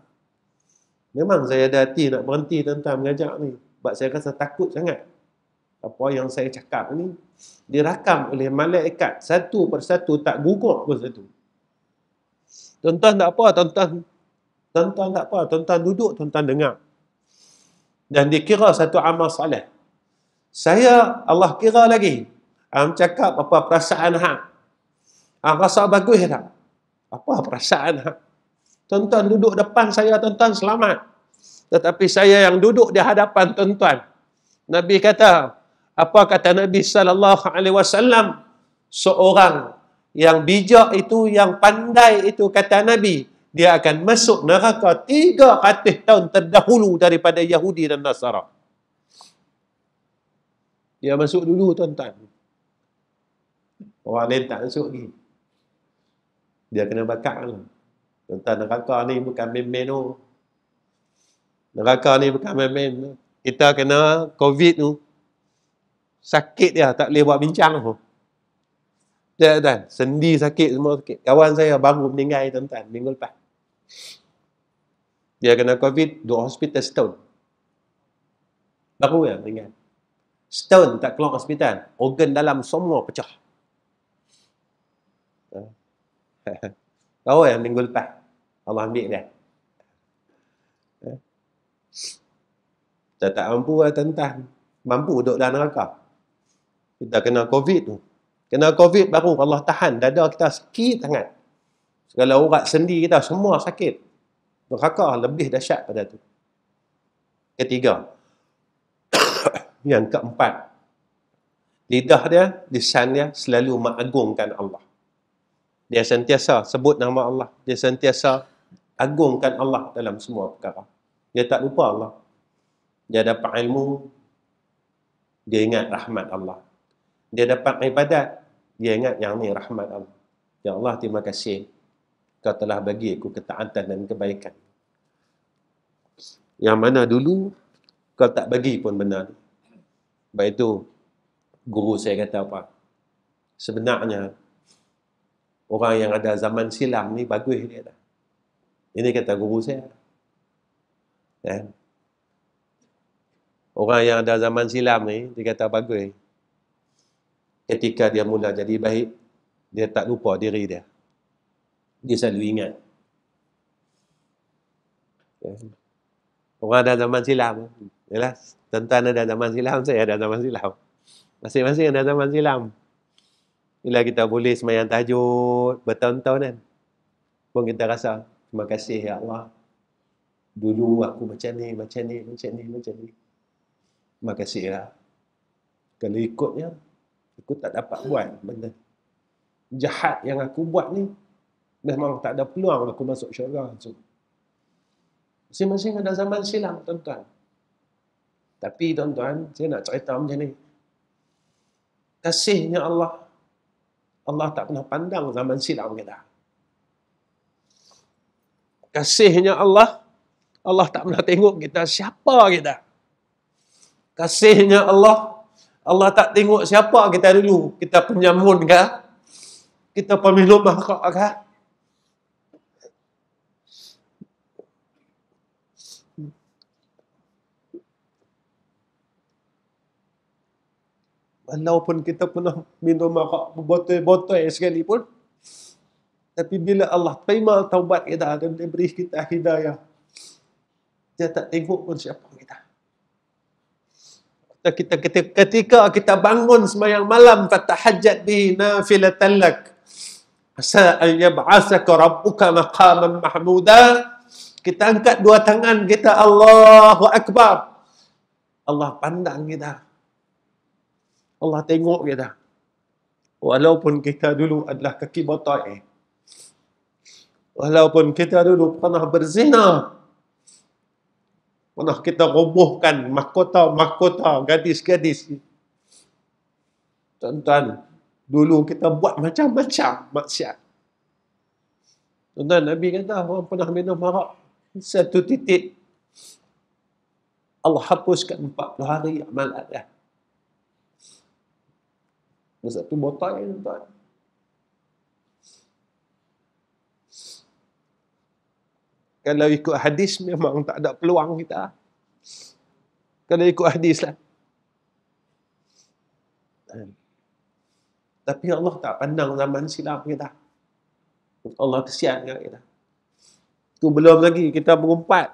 Memang saya ada hati nak berhenti tuan-tuan mengajak ni. Sebab saya rasa takut sangat. Apa yang saya cakap ni, dirakam oleh malaikat satu persatu tak gugur pun satu. Tuan-tuan tak apa, tuan-tuan. Tuan-tuan tak apa, tuan-tuan duduk, tuan-tuan dengar. Dan dikira satu amal salat. Saya Allah kira lagi um, cakap apa perasaan ha? Um, rasa bagus tak? Apa perasaan ha? Tuan-tuan duduk depan saya, tuan-tuan selamat. Tetapi saya yang duduk di hadapan tuan-tuan. Nabi kata, apa kata Nabi saw. Seorang yang bijak itu, yang pandai itu kata Nabi, dia akan masuk neraka katih tahun terdahulu daripada Yahudi dan Nasara. Dia masuk dulu tuan-tuan. Orang lain tak masuk lagi. Dia kena bakar lah. Tentang neraka ni bukan main-main tu. Neraka ni bukan main-main tu. Kita kena COVID tu. Sakit dia, tak boleh buat bincang tu. Tuan-tuan, sendi sakit, semua sakit. Kawan saya baru meninggal tuan-tuan, minggu lepas. Dia kena COVID, dua hospital stone. Baru ya meninggal. Stone tak keluar hospital. Organ dalam semua pecah. <laughs> Tahu yang minggu lepas Allah ambil dia. Eh? Dah tak mampu lah tentah. Mampu duduk dalam neraka. Kita kena COVID tu. Kena COVID baru Allah tahan. Dada kita sakit sangat. Segala urat sendi kita semua sakit. Neraka lebih dahsyat pada tu. Ketiga. <coughs> yang keempat. Lidah dia, lisan dia selalu mengagungkan Allah. Dia sentiasa sebut nama Allah. Dia sentiasa agungkan Allah dalam semua perkara. Dia tak lupa Allah. Dia dapat ilmu, dia ingat rahmat Allah. Dia dapat ibadat, dia ingat yang ni rahmat Allah. Ya Allah, terima kasih. Kau telah bagi aku ketaatan dan kebaikan. Yang mana dulu, kau tak bagi pun benar. Sebab itu, guru saya kata apa? Sebenarnya, orang yang ada zaman silam ni bagus dia dah. Ini kata guru saya. Eh? Orang yang ada zaman silam ni, dia kata bagus. Ketika dia mula jadi baik, dia tak lupa diri dia. Dia selalu ingat. Eh? Orang ada zaman silam. Jelas tentang ada zaman silam, saya ada zaman silam. Masing-masing ada zaman silam. Bila kita boleh semayang tahajud bertahun-tahun kan. Pun kita rasa, terima kasih ya Allah. Dulu aku macam ni, macam ni, macam ni, macam ni. Terima kasih lah. Kalau ikutnya, aku tak dapat buat benda. Jahat yang aku buat ni, memang tak ada peluang aku masuk syurga. So, masing-masing ada zaman silam, tuan-tuan. Tapi tuan-tuan, saya nak cerita macam ni. Kasihnya Allah Allah tak pernah pandang zaman silam kita. Kasihnya Allah, Allah tak pernah tengok kita siapa kita. Kasihnya Allah, Allah tak tengok siapa kita dulu. Kita penyamun kah? Kita pemilu mahkak kah? pun kita pernah minum botol-botol pun, tapi bila Allah terima taubat kita dan dia beri kita hidayah dia tak tengok pun siapa kita kita ketika, ketika kita bangun semayang malam fatahajjat bihi nafilatan lak asa an yab'asaka rabbuka maqaman mahmuda kita angkat dua tangan kita Allahu akbar Allah pandang kita Allah tengok kita. Walaupun kita dulu adalah kaki botak. Eh. Walaupun kita dulu pernah berzina. Pernah kita robohkan mahkota-mahkota gadis-gadis. Tuan-tuan, dulu kita buat macam-macam maksiat. Tuan-tuan, Nabi kata orang pernah minum harap satu titik. Allah hapuskan 40 hari amalan dia. Ada satu botak ni tuan. Kan kalau ikut hadis memang tak ada peluang kita. Kan kalau ikut hadis lah. Kan. Tapi Allah tak pandang zaman silam kita. Allah kesian dengan kita. Itu belum lagi kita berumpat.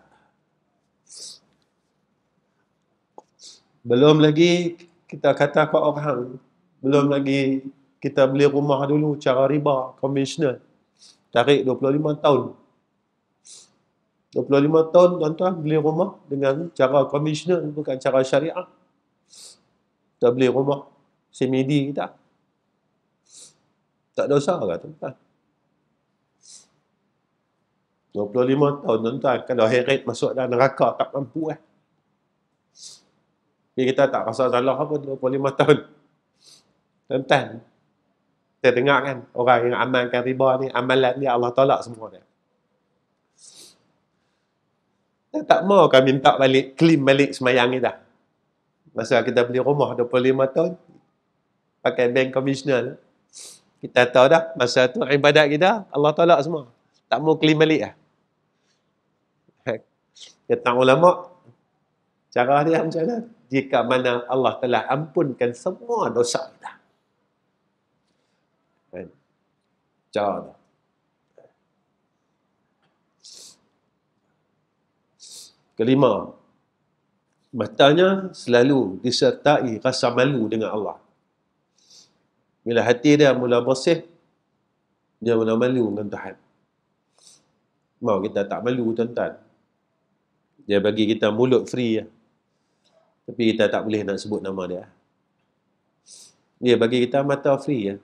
Belum lagi kita kata ke orang belum lagi kita beli rumah dulu cara riba konvensional. Tarik 25 tahun. 25 tahun tuan-tuan beli rumah dengan cara konvensional bukan cara syariah. tak beli rumah semedi kita. Tak dosa ke lah, tuan-tuan? 25 tahun tuan-tuan kalau heret masuk dalam neraka tak mampu eh. Jadi kita tak rasa salah apa 25 tahun. Tuan-tuan. Kita dengar kan orang yang amalkan riba ni, amalan ni Allah tolak semua dia. Dia tak mau kami minta balik, claim balik semayang ni dah. Masa kita beli rumah 25 tahun, pakai bank komisional, kita tahu dah masa tu ibadat kita, Allah tolak semua. Tak mau claim balik lah. Kata ulama, cara dia macam mana? Jika mana Allah telah ampunkan semua dosa kita. kelima, matanya selalu disertai rasa malu dengan Allah. Bila hati dia mula bersih, dia mula malu dengan Tuhan. Mau kita tak malu tuan-tuan. Dia bagi kita mulut free. Ya. Tapi kita tak boleh nak sebut nama dia. Dia bagi kita mata free. Ya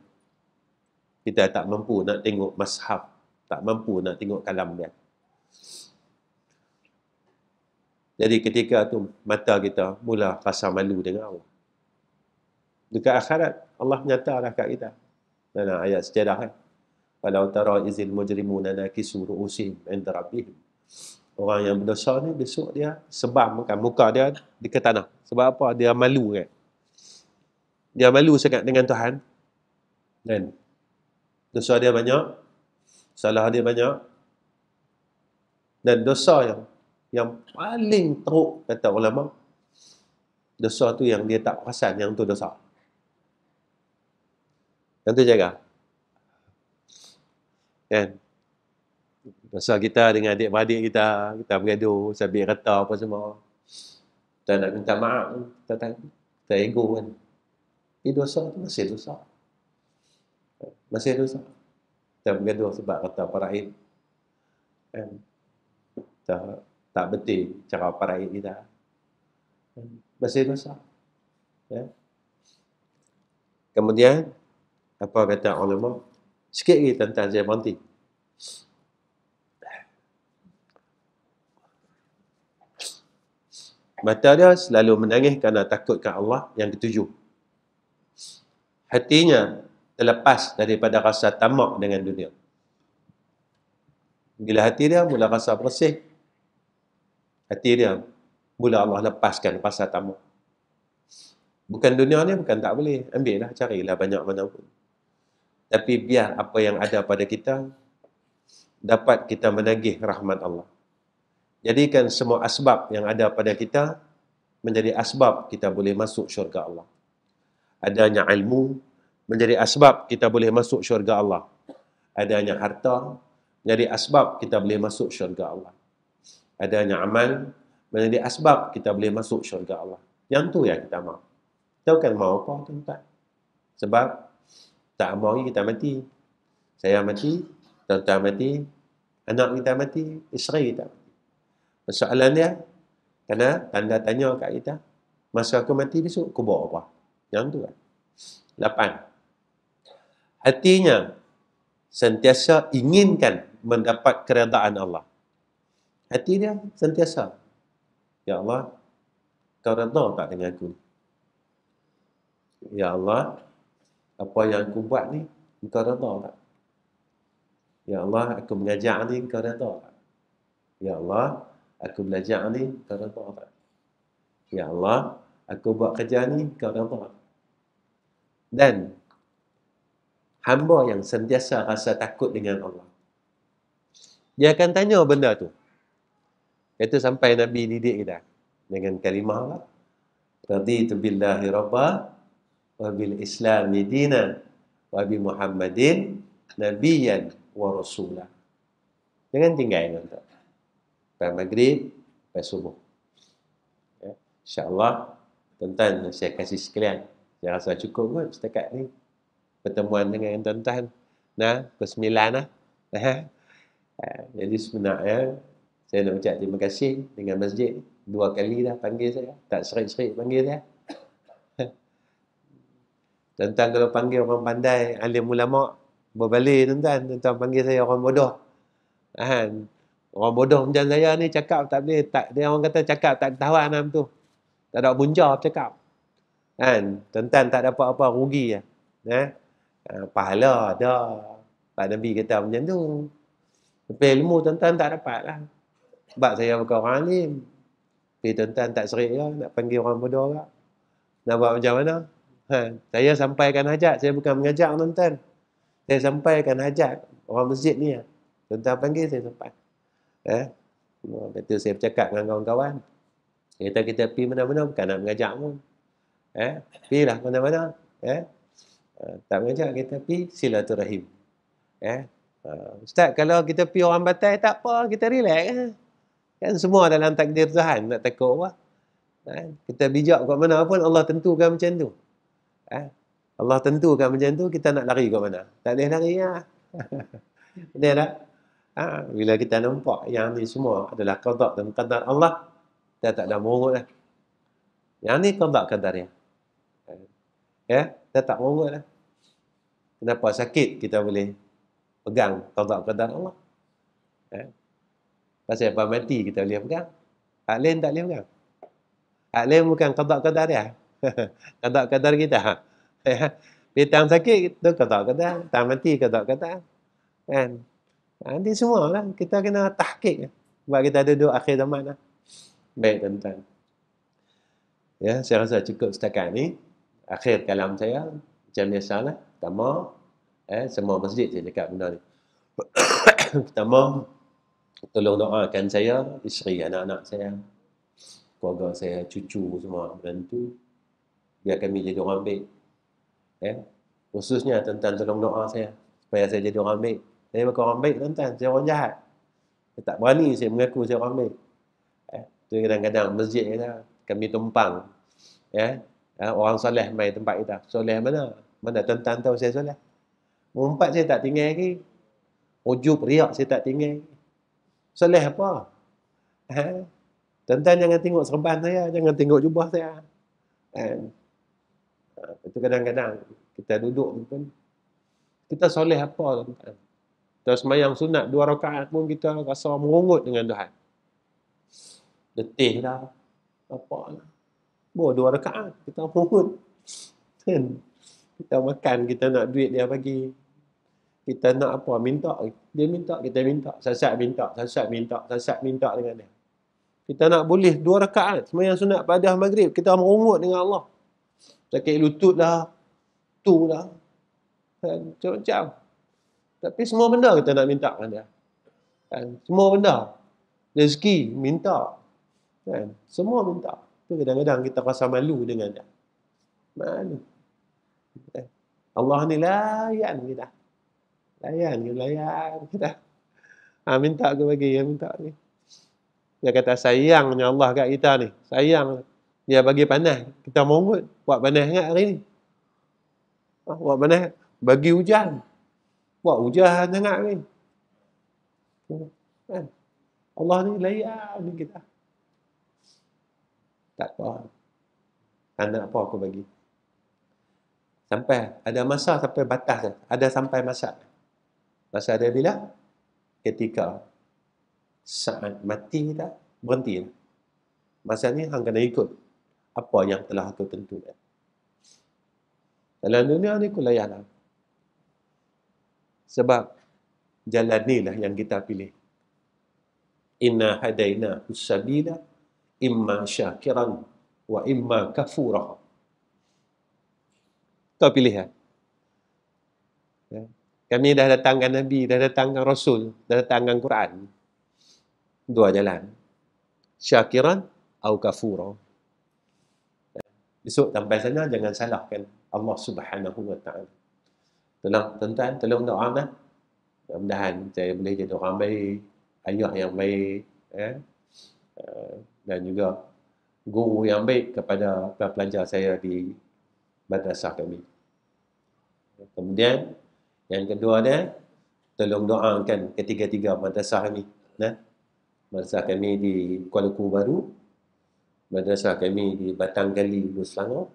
kita tak mampu nak tengok mashaf, tak mampu nak tengok kalam dia. Jadi ketika tu mata kita mula rasa malu dengan Allah. Dekat akhirat, Allah nyatalah kat kita. Dalam ayat sejarah kan. Walau tara izil mujrimuna nakisu ru'usihim inda rabbihim. Orang yang berdosa ni besok dia sebab kan, muka dia di tanah. Sebab apa? Dia malu kan. Dia malu sangat dengan Tuhan. Dan dosa dia banyak salah dia banyak dan dosa yang yang paling teruk kata ulama dosa tu yang dia tak perasan yang tu dosa yang tu jaga kan dosa kita dengan adik-beradik kita kita bergaduh sambil kata apa semua tak nak minta maaf tak tak tak ego kan Eh, dosa masih dosa. Masih ada Ustaz? Dan sebab kata para ayat. Kan? Tak, tak betul cara para ayat kita. Masih ada Ya? Kemudian, apa kata ulama? Sikit lagi tentang Zia Manti. Mata dia selalu menangis kerana takutkan Allah yang ketujuh. Hatinya terlepas daripada rasa tamak dengan dunia. Bila hati dia mula rasa bersih, hati dia mula Allah lepaskan rasa tamak. Bukan dunia ni, bukan tak boleh. Ambillah, carilah banyak mana pun. Tapi biar apa yang ada pada kita, dapat kita menagih rahmat Allah. Jadikan semua asbab yang ada pada kita menjadi asbab kita boleh masuk syurga Allah. Adanya ilmu, menjadi asbab kita boleh masuk syurga Allah. Adanya harta menjadi asbab kita boleh masuk syurga Allah. Adanya amal menjadi asbab kita boleh masuk syurga Allah. Yang tu yang kita mahu. Kita bukan mahu apa tu tak. Sebab tak mahu kita mati. Saya mati, tuan-tuan mati, anak kita mati, isteri kita mati. Persoalan dia, kerana tanda tanya kat kita, masa aku mati besok, aku bawa apa? Yang tu kan. Lapan hatinya sentiasa inginkan mendapat keredaan Allah. Hati dia sentiasa. Ya Allah, kau redha tak dengan aku? Ya Allah, apa yang aku buat ni, kau redha tak? Ya Allah, aku mengajar ni, kau redha tak? Ya Allah, aku belajar ni, kau redha tak? Ya Allah, aku buat kerja ni, kau redha tak? Dan hamba yang sentiasa rasa takut dengan Allah. Dia akan tanya benda tu. Itu sampai Nabi didik kita dengan kalimah Allah. Radhi tu billahi rabba wa bil islami dina wa bi muhammadin nabiyan wa rasulah. Jangan tinggal ini untuk Pada maghrib, pada subuh. Ya. InsyaAllah, tuan-tuan saya kasih sekalian. Saya rasa cukup kot setakat ni pertemuan dengan tuan-tuan. Nah, pukul 9 lah. Nah. Jadi sebenarnya saya nak ucap terima kasih dengan masjid dua kali dah panggil saya. Tak serik-serik panggil saya. <laughs> Tuan-tuan kalau panggil orang pandai, alim ulama, berbalik tuan-tuan. Tuan-tuan panggil saya orang bodoh. Ha. Orang bodoh macam saya ni cakap tak boleh. Tak, dia orang kata cakap tak tahu anak tu. Tak ada bunja cakap. Kan? Tuan-tuan tak dapat apa rugi ya. Ha. Eh, pahala dah, Pak Nabi kata macam tu tapi ilmu tuan-tuan tak dapat lah sebab saya bukan orang alim tapi tuan-tuan tak serik lah nak panggil orang bodoh lah nak buat macam mana ha. saya sampaikan hajat, saya bukan mengajak tuan-tuan saya sampaikan hajat orang masjid ni lah tuan-tuan panggil saya sampai eh? Ha? lepas tu saya bercakap dengan kawan-kawan kita kita pergi mana-mana bukan nak mengajak pun eh? pergilah mana-mana eh? Eh, tak mengajak kita pergi silaturahim. Eh? Uh, Ustaz, kalau kita pi orang batai, tak apa. Kita relax. Eh? Kan semua dalam takdir Tuhan. Nak takut apa? Eh? Kita bijak kat mana pun, Allah tentukan macam tu. Eh? Allah tentukan macam tu, kita nak lari kat mana? Tak boleh lari. Ya? <laughs> Betul tak? Ha, bila kita nampak yang ni semua adalah kadar dan kadar Allah, kita tak ada murut lah. Yang ni kadar kadar ya. Eh, ya, kita tak murut lah kenapa sakit kita boleh pegang qada qadar Allah eh pasal apa mati kita boleh pegang hak lain tak boleh pegang hak lain bukan qada qadar dia qada <laughs> qadar kita ha <laughs> dia tak sakit tu qada qadar tak mati qada qadar kan ha, nanti lah kita kena tahqiq sebab kita ada dua akhir zaman lah. Baik tuan-tuan. Ya, saya rasa cukup setakat ni. Akhir kalam saya. Macam biasa lah pertama eh semua masjid saya cakap benda ni <coughs> pertama tolong doakan saya isteri anak-anak saya keluarga saya cucu semua dan biar kami jadi orang baik eh khususnya tentang tolong doa saya supaya saya jadi orang baik saya bukan orang baik tuan-tuan saya orang jahat saya tak berani saya mengaku saya orang baik eh tu kadang-kadang masjid kita kami tumpang eh, eh? orang soleh mai tempat kita soleh mana mana tuan-tuan tahu saya solat. Mumpat saya tak tinggal lagi. Ujub riak saya tak tinggal lagi. apa? Ha? Tuan-tuan jangan tengok serban saya. Jangan tengok jubah saya. Ha? ha itu kadang-kadang kita duduk pun. Kita solat apa tuan-tuan? Kita semayang sunat dua rakaat pun kita rasa merungut dengan Tuhan. Letih lah. Apa lah. Buat dua rakaat kita merungut. Kan? kita makan kita nak duit dia bagi kita nak apa minta dia minta kita minta sasat minta sasat minta sasat minta dengan dia kita nak boleh dua rakaat yang sunat pada maghrib kita merungut dengan Allah sakit lutut lah tu lah kan? macam-macam tapi semua benda kita nak minta dengan dia dan semua benda rezeki minta kan semua minta kadang-kadang kita rasa malu dengan dia malu Eh, Allah ni layan kita. Layan kita, layan kita. Ha, minta ke bagi, ya minta ni. Dia kata sayangnya Allah kat kita ni. Sayang. Dia bagi panas. Kita mongut. Buat panas ingat hari ni. Ha, buat panas. Bagi hujan. Buat hujan sangat ni. Ha, kan? Allah ni layan kita. Tak apa. Tak nak apa aku bagi. Sampai ada masa sampai batas dia. Kan? Ada sampai masa. Masa dia bila? Ketika saat mati dah, berhenti dah. Masa ni hang kena ikut apa yang telah aku tentukan. Dalam dunia ni aku layanlah. Sebab jalan ni lah yang kita pilih. Inna hadaina husabila imma syakiran wa imma kafurah. Kau pilih eh? Ya. Kami dah datangkan Nabi, dah datangkan Rasul, dah datangkan Quran. Dua jalan. Syakiran atau kafura. Ya. Besok sampai sana jangan salahkan Allah Subhanahu Wa Taala. Tolong tuan tolong doa lah. Mudah-mudahan saya boleh jadi orang baik, ayah yang baik, ya. Eh, dan juga guru yang baik kepada pelajar saya di madrasah kami. Kemudian yang kedua dia tolong doakan ketiga-tiga madrasah kami. Nah, ya. madrasah kami di Kuala Lumpur baru, madrasah kami di Batang Gali Ulu Selangor.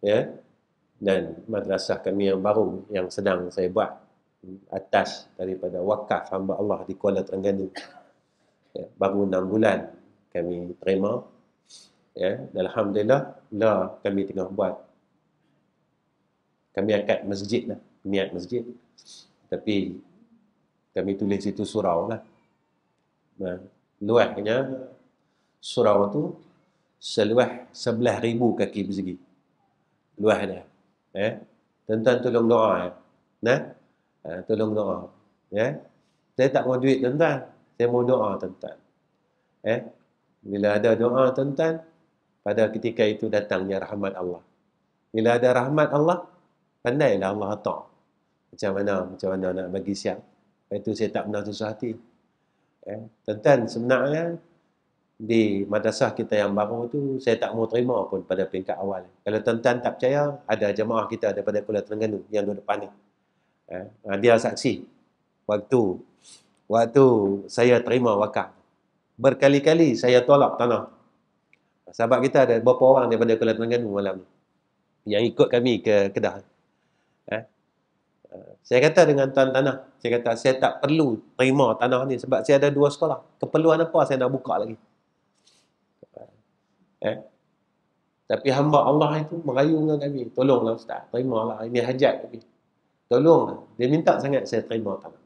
Ya. Dan madrasah kami yang baru yang sedang saya buat atas daripada wakaf hamba Allah di Kuala Terengganu. Ya, baru 6 bulan kami terima. Ya, dan alhamdulillah lah kami tengah buat kami akad masjid lah, niat masjid. Tapi kami tulis itu surau lah. Nah, ha, luasnya surau tu seluas ribu kaki persegi. Luas dia. Eh? Tuan-tuan tolong doa. Eh? Nah? Eh, tolong doa. Eh? Saya tak mau duit tuan-tuan. Saya mau doa tuan-tuan. Eh? Bila ada doa tuan-tuan, pada ketika itu datangnya rahmat Allah. Bila ada rahmat Allah, pandailah Allah hata. Macam mana macam mana nak bagi siap. Lepas itu saya tak pernah susah hati. Eh, tuan sebenarnya di madrasah kita yang baru tu saya tak mau terima pun pada peringkat awal. Kalau tuan tak percaya, ada jemaah kita daripada Kuala Terengganu yang duduk depan ni. Eh, ah, dia saksi waktu waktu saya terima wakaf. Berkali-kali saya tolak tanah. Sahabat kita ada beberapa orang daripada Kuala Terengganu malam ni yang ikut kami ke Kedah saya kata dengan tuan tanah, saya kata saya tak perlu terima tanah ni sebab saya ada dua sekolah. Keperluan apa saya nak buka lagi? Eh? Tapi hamba Allah itu merayu dengan kami. Tolonglah Ustaz, terimalah. Ini hajat kami. Tolonglah. Dia minta sangat saya terima tanah.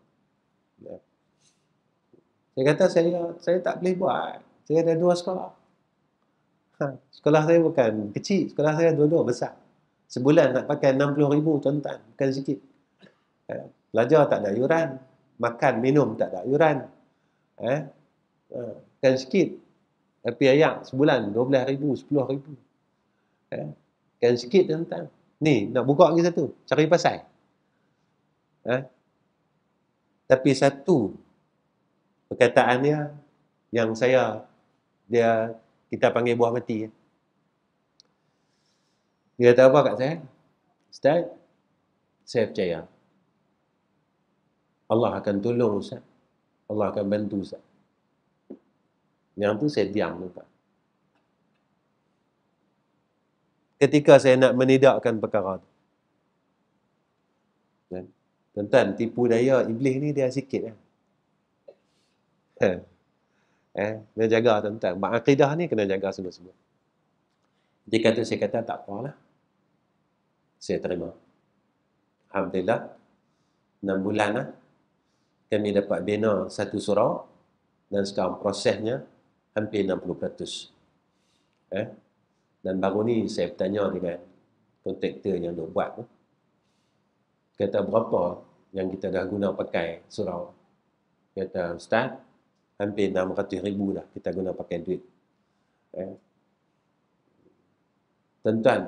Saya kata saya saya tak boleh buat. Saya ada dua sekolah. Ha, sekolah saya bukan kecil. Sekolah saya dua-dua besar. Sebulan nak pakai RM60,000 tuan-tuan. Bukan sikit. Eh, belajar tak ada yuran. Makan, minum tak ada yuran. Eh, kan eh, sikit. Tapi eh, ayak sebulan RM12,000, RM10,000. Eh, kan sikit dan tuan Ni, nak buka lagi satu. Cari pasal. Eh, tapi satu perkataannya yang saya dia kita panggil buah mati. Eh. Dia kata apa kat saya? Ustaz, saya percaya. Allah akan tolong Ustaz. Allah akan bantu Ustaz. Yang tu saya diam lupa. Ketika saya nak menidakkan perkara tu. Kan? Ya. Tentang tipu daya iblis ni dia sikit kan? eh, kena jaga tentang akidah ni kena jaga semua-semua. Dia kata saya kata tak apalah. Saya terima. Alhamdulillah. 6 bulan lah kami dapat bina satu surau dan sekarang prosesnya hampir 60%. Eh? Dan baru ni saya bertanya dengan kontraktor yang dok buat tu. Kata berapa yang kita dah guna pakai surau? Kata ustaz, hampir 600 ribu dah kita guna pakai duit. Eh? Tuan-tuan,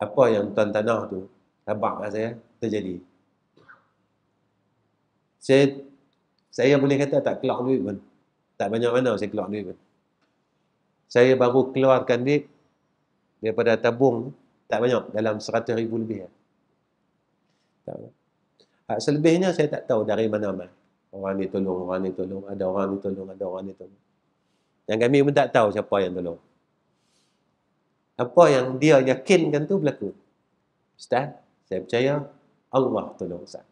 apa yang tuan tanah tu, habak kat saya, terjadi saya saya boleh kata tak keluar duit pun. Tak banyak mana saya keluar duit pun. Saya baru keluarkan duit daripada tabung tak banyak dalam 100 ribu lebih. Lah. Tak ah, Selebihnya saya tak tahu dari mana mana. Orang ni tolong, orang ni tolong, ada orang ni tolong, ada orang ni tolong. Yang kami pun tak tahu siapa yang tolong. Apa yang dia yakinkan tu berlaku. Ustaz, saya percaya Allah tolong Ustaz.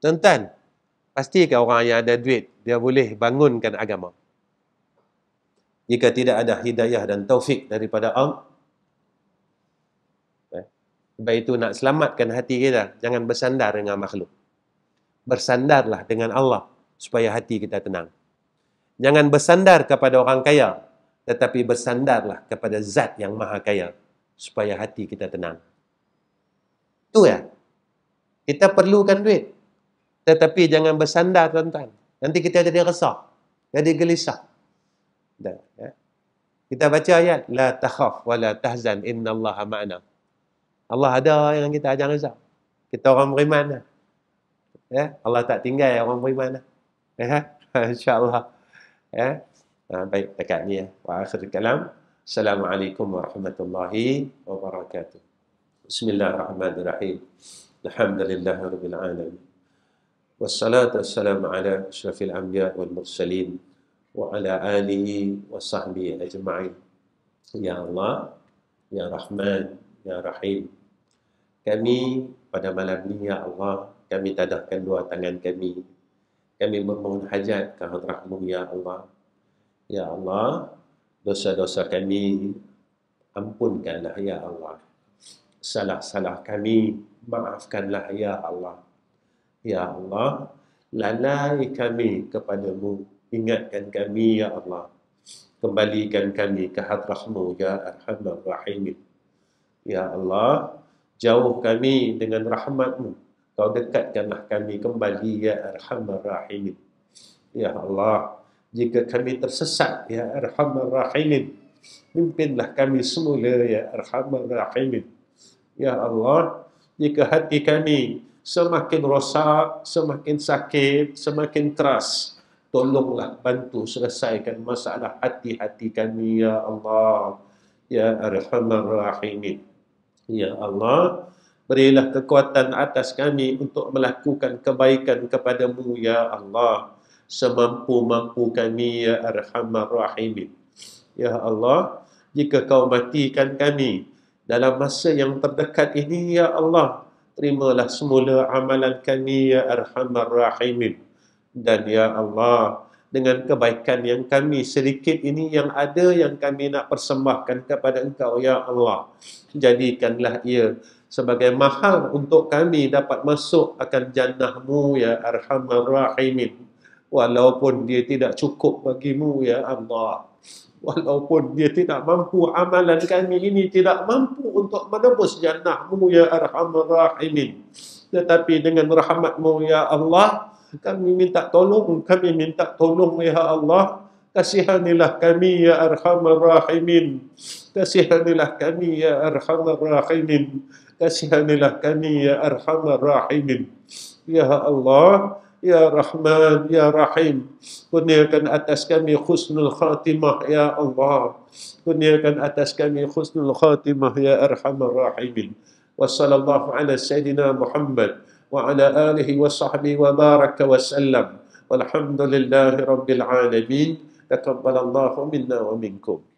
Tuan-tuan, pastikan orang yang ada duit, dia boleh bangunkan agama. Jika tidak ada hidayah dan taufik daripada Allah, eh, sebab itu nak selamatkan hati kita, jangan bersandar dengan makhluk. Bersandarlah dengan Allah supaya hati kita tenang. Jangan bersandar kepada orang kaya, tetapi bersandarlah kepada zat yang maha kaya supaya hati kita tenang. Itu ya. Kita perlukan duit. Tetapi jangan bersandar tuan-tuan. Nanti kita jadi resah. Jadi gelisah. Dan, ya. Kita baca ayat. La takhaf wa la tahzan inna Allah ma'ana. Allah ada yang kita jangan risau. Kita orang beriman lah. Ya. Allah tak tinggal ya orang beriman lah. Ya. Ha? <laughs> InsyaAllah. Ya. Ha, baik, dekat ni ya. Wa akhir kalam. Assalamualaikum warahmatullahi wabarakatuh. Bismillahirrahmanirrahim. Alhamdulillahirrahmanirrahim. والصلاة والسلام على أشرف الأنبياء والمرسلين وعلى آله وصحبه أجمعين يا الله يا رحمن يا رحيم kami pada malam ini ya Allah kami tadahkan dua tangan kami kami memohon hajat ke hadrahmu ya Allah ya Allah dosa-dosa kami ampunkanlah ya Allah salah-salah kami maafkanlah ya Allah Ya Allah, lalai kami kepadamu. Ingatkan kami, Ya Allah. Kembalikan kami ke hadrahmu, Ya Arhamar Rahim. Ya Allah, jauh kami dengan rahmatmu. Kau dekatkanlah kami kembali, Ya Arhamar Rahim. Ya Allah, jika kami tersesat, Ya Arhamar Rahim, Mimpinlah kami semula, Ya Arhamar Rahim. Ya Allah, jika hati kami semakin rosak, semakin sakit, semakin teras. Tolonglah bantu selesaikan masalah hati-hati kami, Ya Allah. Ya Arhamar Rahimin. Ya Allah, berilah kekuatan atas kami untuk melakukan kebaikan kepadamu, Ya Allah. Semampu-mampu kami, Ya Arhamar Rahimin. Ya Allah, jika kau matikan kami dalam masa yang terdekat ini, Ya Allah, terimalah semula amalan kami ya arhamar rahimin dan ya Allah dengan kebaikan yang kami sedikit ini yang ada yang kami nak persembahkan kepada engkau ya Allah jadikanlah ia sebagai mahal untuk kami dapat masuk akan jannahmu ya arhamar rahimin walaupun dia tidak cukup bagimu ya Allah walaupun dia tidak mampu amalan kami ini tidak mampu untuk menebus jannahmu ya arhamar rahimin tetapi dengan rahmatmu ya Allah kami minta tolong kami minta tolong ya Allah kasihanilah kami ya arhamar rahimin kasihanilah kami ya arhamar rahimin kasihanilah kami ya arhamar rahimin ya Allah Ya Rahman, Ya Rahim. Kurniakan atas kami khusnul khatimah, Ya Allah. Kurniakan atas kami khusnul khatimah, Ya Arhamar Rahimin. Wassalamualaikum warahmatullahi wabarakatuh. Muhammad wa ala alihi wa sahbihi wa baraka wa sallam. Walhamdulillahi rabbil alamin. Takabbalallahu minna wa minkum.